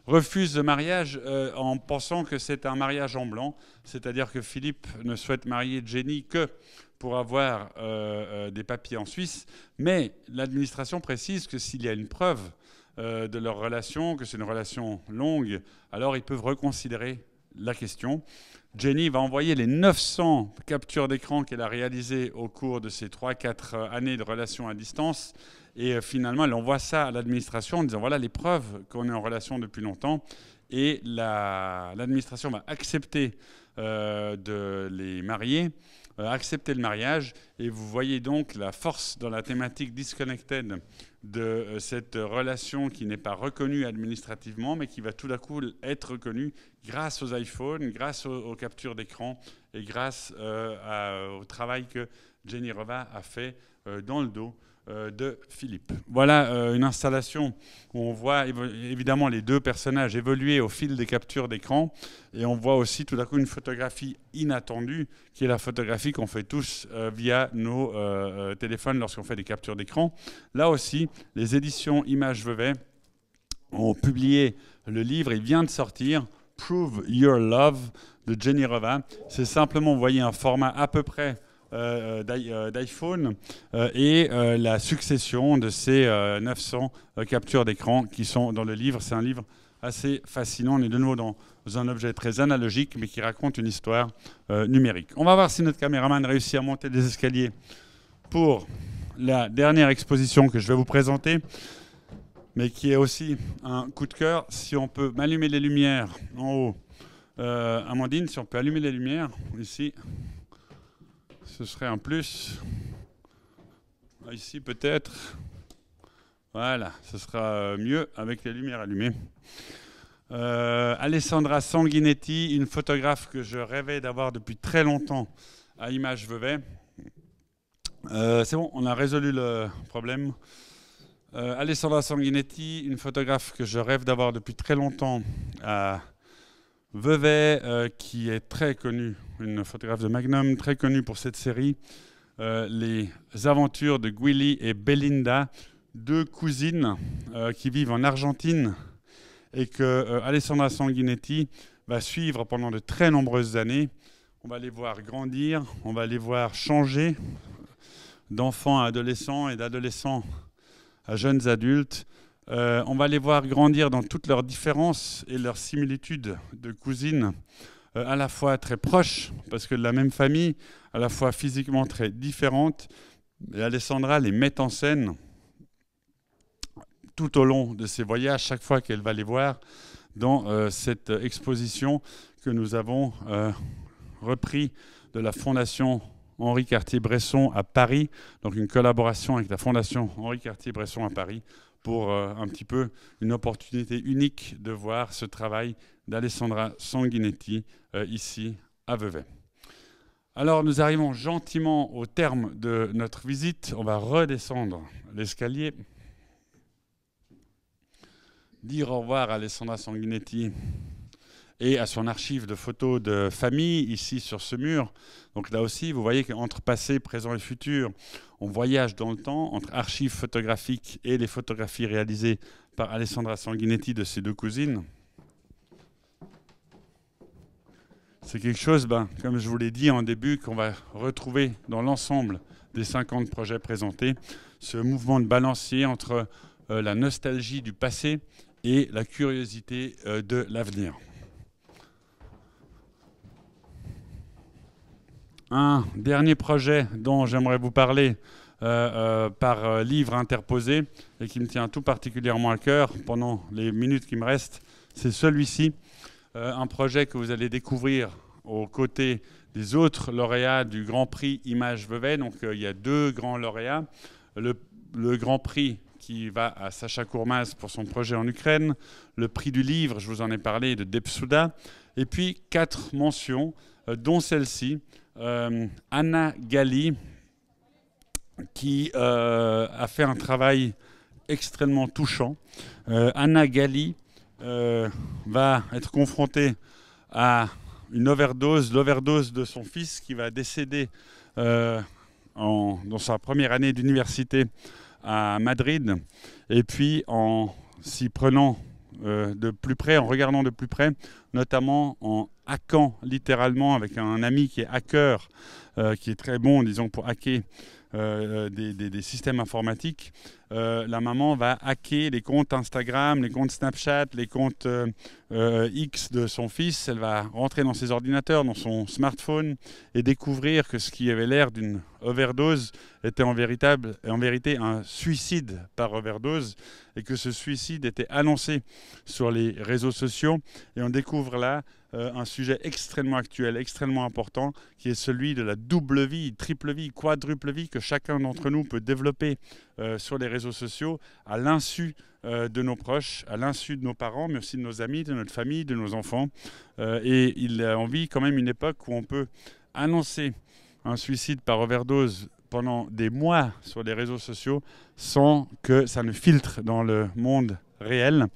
refuse le mariage euh, en pensant que c'est un mariage en blanc, c'est-à-dire que Philippe ne souhaite marier Jenny que pour avoir euh, euh, des papiers en Suisse, mais l'administration précise que s'il y a une preuve de leur relation, que c'est une relation longue, alors ils peuvent reconsidérer la question. Jenny va envoyer les 900 captures d'écran qu'elle a réalisées au cours de ces 3-4 euh, années de relations à distance. Et euh, finalement, elle envoie ça à l'administration en disant voilà les preuves qu'on est en relation depuis longtemps. Et l'administration va accepter euh, de les marier euh, accepter le mariage. Et vous voyez donc la force dans la thématique disconnected de euh, cette relation qui n'est pas reconnue administrativement, mais qui va tout d'un coup être reconnue grâce aux iPhones, grâce aux, captures d'écran et grâce euh, au travail que Jenny Rova a fait dans le dos euh, de Philippe. Voilà euh, une installation où on voit évidemment les deux personnages évoluer au fil des captures d'écran et on voit aussi tout à coup une photographie inattendue qui est la photographie qu'on fait tous euh, via nos téléphones lorsqu'on fait des captures d'écran. Là aussi, les éditions Images Vevey ont publié le livre, il vient de sortir, Prove Your Love de Jenny Rova. C'est simplement, vous voyez, un format à peu près euh, euh, d'iPhone euh, et la succession de ces 900 captures d'écran qui sont dans le livre. C'est un livre assez fascinant. On est de nouveau dans un objet très analogique, mais qui raconte une histoire numérique. On va voir si notre caméraman réussit à monter des escaliers pour la dernière exposition que je vais vous présenter, mais qui est aussi un coup de cœur. Si on peut m'allumer les lumières en haut, Amandine, si on peut allumer les lumières ici. Ce serait un plus. Ah, ici peut-être. Voilà, ce sera euh, mieux avec les lumières allumées. Euh, Alessandra Sanguinetti, une photographe que je rêvais d'avoir depuis très longtemps à Image Vevey. Euh, c'est bon, on a résolu le problème. Alessandra Sanguinetti, une photographe que je rêve d'avoir depuis très longtemps à Vevey, qui est très connue une photographe de Magnum très connue pour cette série, euh, les aventures de Willy et Belinda, deux cousines euh, qui vivent en Argentine et que euh, Alessandra Sanguinetti va suivre pendant de très nombreuses années. On va les voir grandir, on va les voir changer d'enfants à adolescents et d'adolescents à jeunes adultes. on va les voir grandir dans toutes leurs différences et leurs similitudes de cousines. Euh, à la fois très proches, parce que de la même famille, à la fois physiquement très différentes. Alessandra les met en scène tout au long de ses voyages, chaque fois qu'elle va les voir, dans euh, cette exposition que nous avons euh, repris de la Fondation Henri Cartier-Bresson à Paris, donc une collaboration avec la Fondation Henri Cartier-Bresson à Paris, pour un petit peu une opportunité unique de voir ce travail d'Alessandra Sanguinetti, euh, ici à Vevey. Alors nous arrivons gentiment au terme de notre visite. On va redescendre l'escalier. Dire au revoir à Alessandra Sanguinetti et à son archive de photos de famille ici sur ce mur. Donc là aussi, vous voyez qu'entre passé, présent et futur, on voyage dans le temps entre archives photographiques et les photographies réalisées par Alessandra Sanguinetti de ses deux cousines. C'est quelque chose, ben, comme je vous l'ai dit en début, qu'on va retrouver dans l'ensemble des 50 projets présentés, ce mouvement de balancier entre euh, la nostalgie du passé et la curiosité euh, de l'avenir. Un dernier projet dont j'aimerais vous parler euh, par livre interposé et qui me tient tout particulièrement à cœur pendant les minutes qui me restent, c'est celui-ci euh, un projet que vous allez découvrir aux côtés des autres lauréats du Grand Prix Image Vevey. Donc euh, il y a deux grands lauréats. Le, Grand Prix qui va à Sacha Kourmaz pour son projet en Ukraine, le prix du livre, je vous en ai parlé, de Depsuda, et puis quatre mentions, euh, dont celle-ci, Anna Gali, qui a fait un travail extrêmement touchant. Anna Gali euh, va être confronté à une overdose, l'overdose de son fils qui va décéder euh, dans sa première année d'université à Madrid. Et puis en s'y prenant euh, de plus près, en regardant de plus près, notamment en hackant littéralement avec un ami qui est hacker, qui est très bon, disons, pour hacker des, systèmes informatiques, euh, la maman va hacker les comptes Instagram, les comptes Snapchat, les comptes euh, euh, X de son fils. Elle va rentrer dans ses ordinateurs, dans son smartphone et découvrir que ce qui avait l'air d'une overdose était en, vérité un suicide par overdose et que ce suicide était annoncé sur les réseaux sociaux. Et on découvre là un sujet extrêmement actuel, extrêmement important, qui est celui de la double vie, triple vie, quadruple vie que chacun d'entre nous peut développer euh, sur les réseaux sociaux à l'insu euh, de nos proches, à l'insu de nos parents, mais aussi de nos amis, de notre famille, de nos enfants. Euh, et il, on vit quand même une époque où on peut annoncer un suicide par overdose pendant des mois sur les réseaux sociaux sans que ça ne filtre dans le monde réel.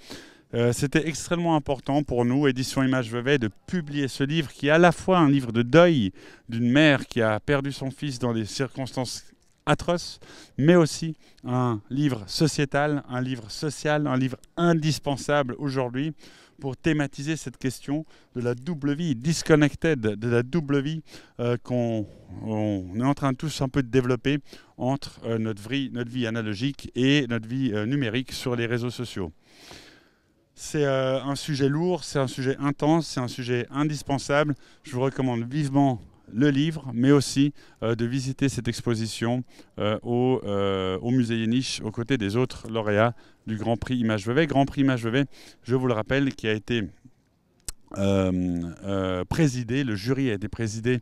C'était extrêmement important pour nous, Édition Image Vevey, de publier ce livre qui est à la fois un livre de deuil d'une mère qui a perdu son fils dans des circonstances atroce, mais aussi un livre sociétal, un livre social, un livre indispensable aujourd'hui pour thématiser cette question de la double vie, disconnected, de la double vie euh, qu'on est en train tous un peu de développer entre euh, notre, vie, notre vie analogique et notre vie euh, numérique sur les réseaux sociaux. C'est un sujet lourd, c'est un sujet intense, c'est un sujet indispensable. Je vous recommande vivement le livre, mais aussi euh, de visiter cette exposition euh, au, euh, au, musée Yenich aux côtés des autres lauréats du Grand Prix Image Vevey. Grand Prix Image Vevey, je vous le rappelle, qui a été présidé, le jury a été présidé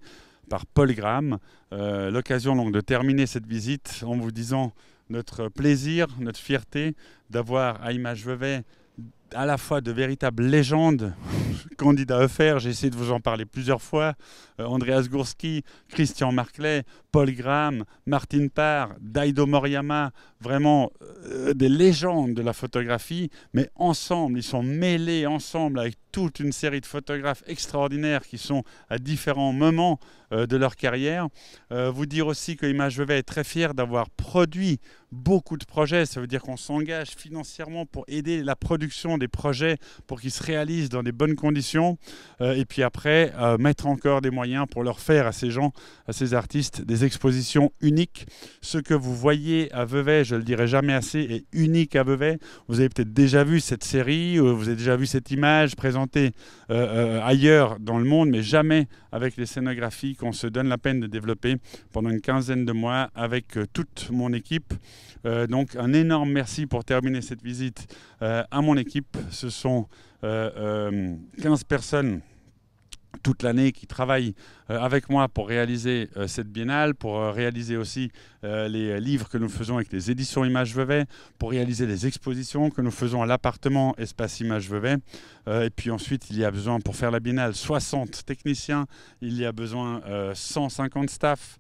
par Paul Graham. L'occasion donc de terminer cette visite en vous disant notre plaisir, notre fierté d'avoir à Image Vevey à la fois de véritables légendes candidats offerts, j'ai essayé de vous en parler plusieurs fois, euh, Andreas Gursky, Christian Marclay, Paul Graham, Martin Parr, Daido Moriyama, vraiment euh, des légendes de la photographie, mais ensemble, ils sont mêlés ensemble avec toute une série de photographes extraordinaires qui sont à différents moments euh, de leur carrière. vous dire aussi que Image Vevey est très fier d'avoir produit beaucoup de projets, ça veut dire qu'on s'engage financièrement pour aider la production des projets pour qu'ils se réalisent dans des bonnes conditions, euh, et puis après euh, mettre encore des moyens pour leur faire à ces gens, à ces artistes, des expositions uniques. Ce que vous voyez à Vevey, je le dirai jamais assez, est unique à Vevey. Vous avez peut-être déjà vu cette série, euh, vous avez déjà vu cette image présentée ailleurs dans le monde, mais jamais avec les scénographies qu'on se donne la peine de développer pendant une quinzaine de mois avec toute mon équipe. donc un énorme merci pour terminer cette visite à mon équipe. Ce sont 15 euh, euh, personnes toute l'année qui travaille euh, avec moi pour réaliser euh, cette biennale, pour euh, réaliser aussi les livres que nous faisons avec les éditions Images Vevey, pour réaliser les expositions que nous faisons à l'appartement Espace Images Vevey. et puis ensuite, il y a besoin pour faire la biennale 60 techniciens, il y a besoin 150 staff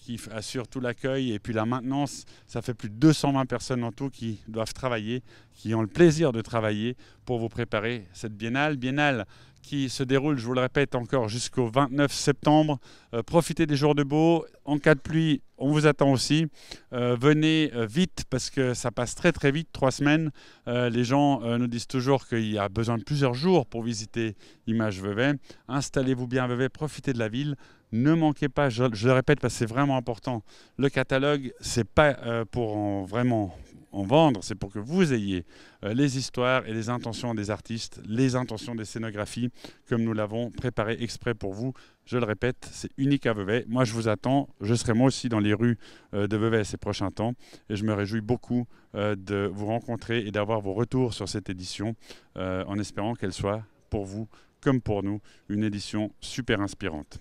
qui assurent tout l'accueil et puis la maintenance. Ça fait plus de 220 personnes en tout qui doivent travailler, qui ont le plaisir de travailler pour vous préparer cette biennale. Biennale qui se déroule, je vous le répète encore, jusqu'au 29 septembre. Euh, profitez des jours de beau. En cas de pluie, on vous attend aussi. Euh, venez euh, vite parce que ça passe très très vite, trois semaines. les gens nous disent toujours qu'il y a besoin de plusieurs jours pour visiter Image Vevey. Installez-vous bien à Vevey, profitez de la ville. Ne manquez pas, je, le répète parce que c'est vraiment important, le catalogue, c'est pas pour vraiment en vendre, c'est pour que vous ayez euh, les histoires et les intentions des artistes, les intentions des scénographies, comme nous l'avons préparé exprès pour vous. Je le répète, c'est unique à Vevey. Moi, je vous attends. Je serai moi aussi dans les rues euh, de Vevey ces prochains temps. Et je me réjouis beaucoup euh, de vous rencontrer et d'avoir vos retours sur cette édition, en espérant qu'elle soit pour vous, comme pour nous, une édition super inspirante.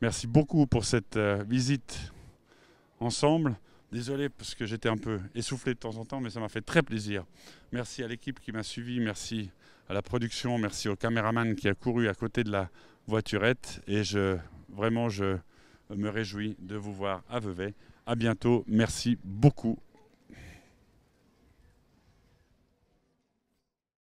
Merci beaucoup pour cette visite ensemble. Désolé parce que j'étais un peu essoufflé de temps en temps, mais ça m'a fait très plaisir. Merci à l'équipe qui m'a suivi, merci à la production, merci au caméraman qui a couru à côté de la voiturette. Et je, vraiment, je me réjouis de vous voir à Vevey. À bientôt. Merci beaucoup.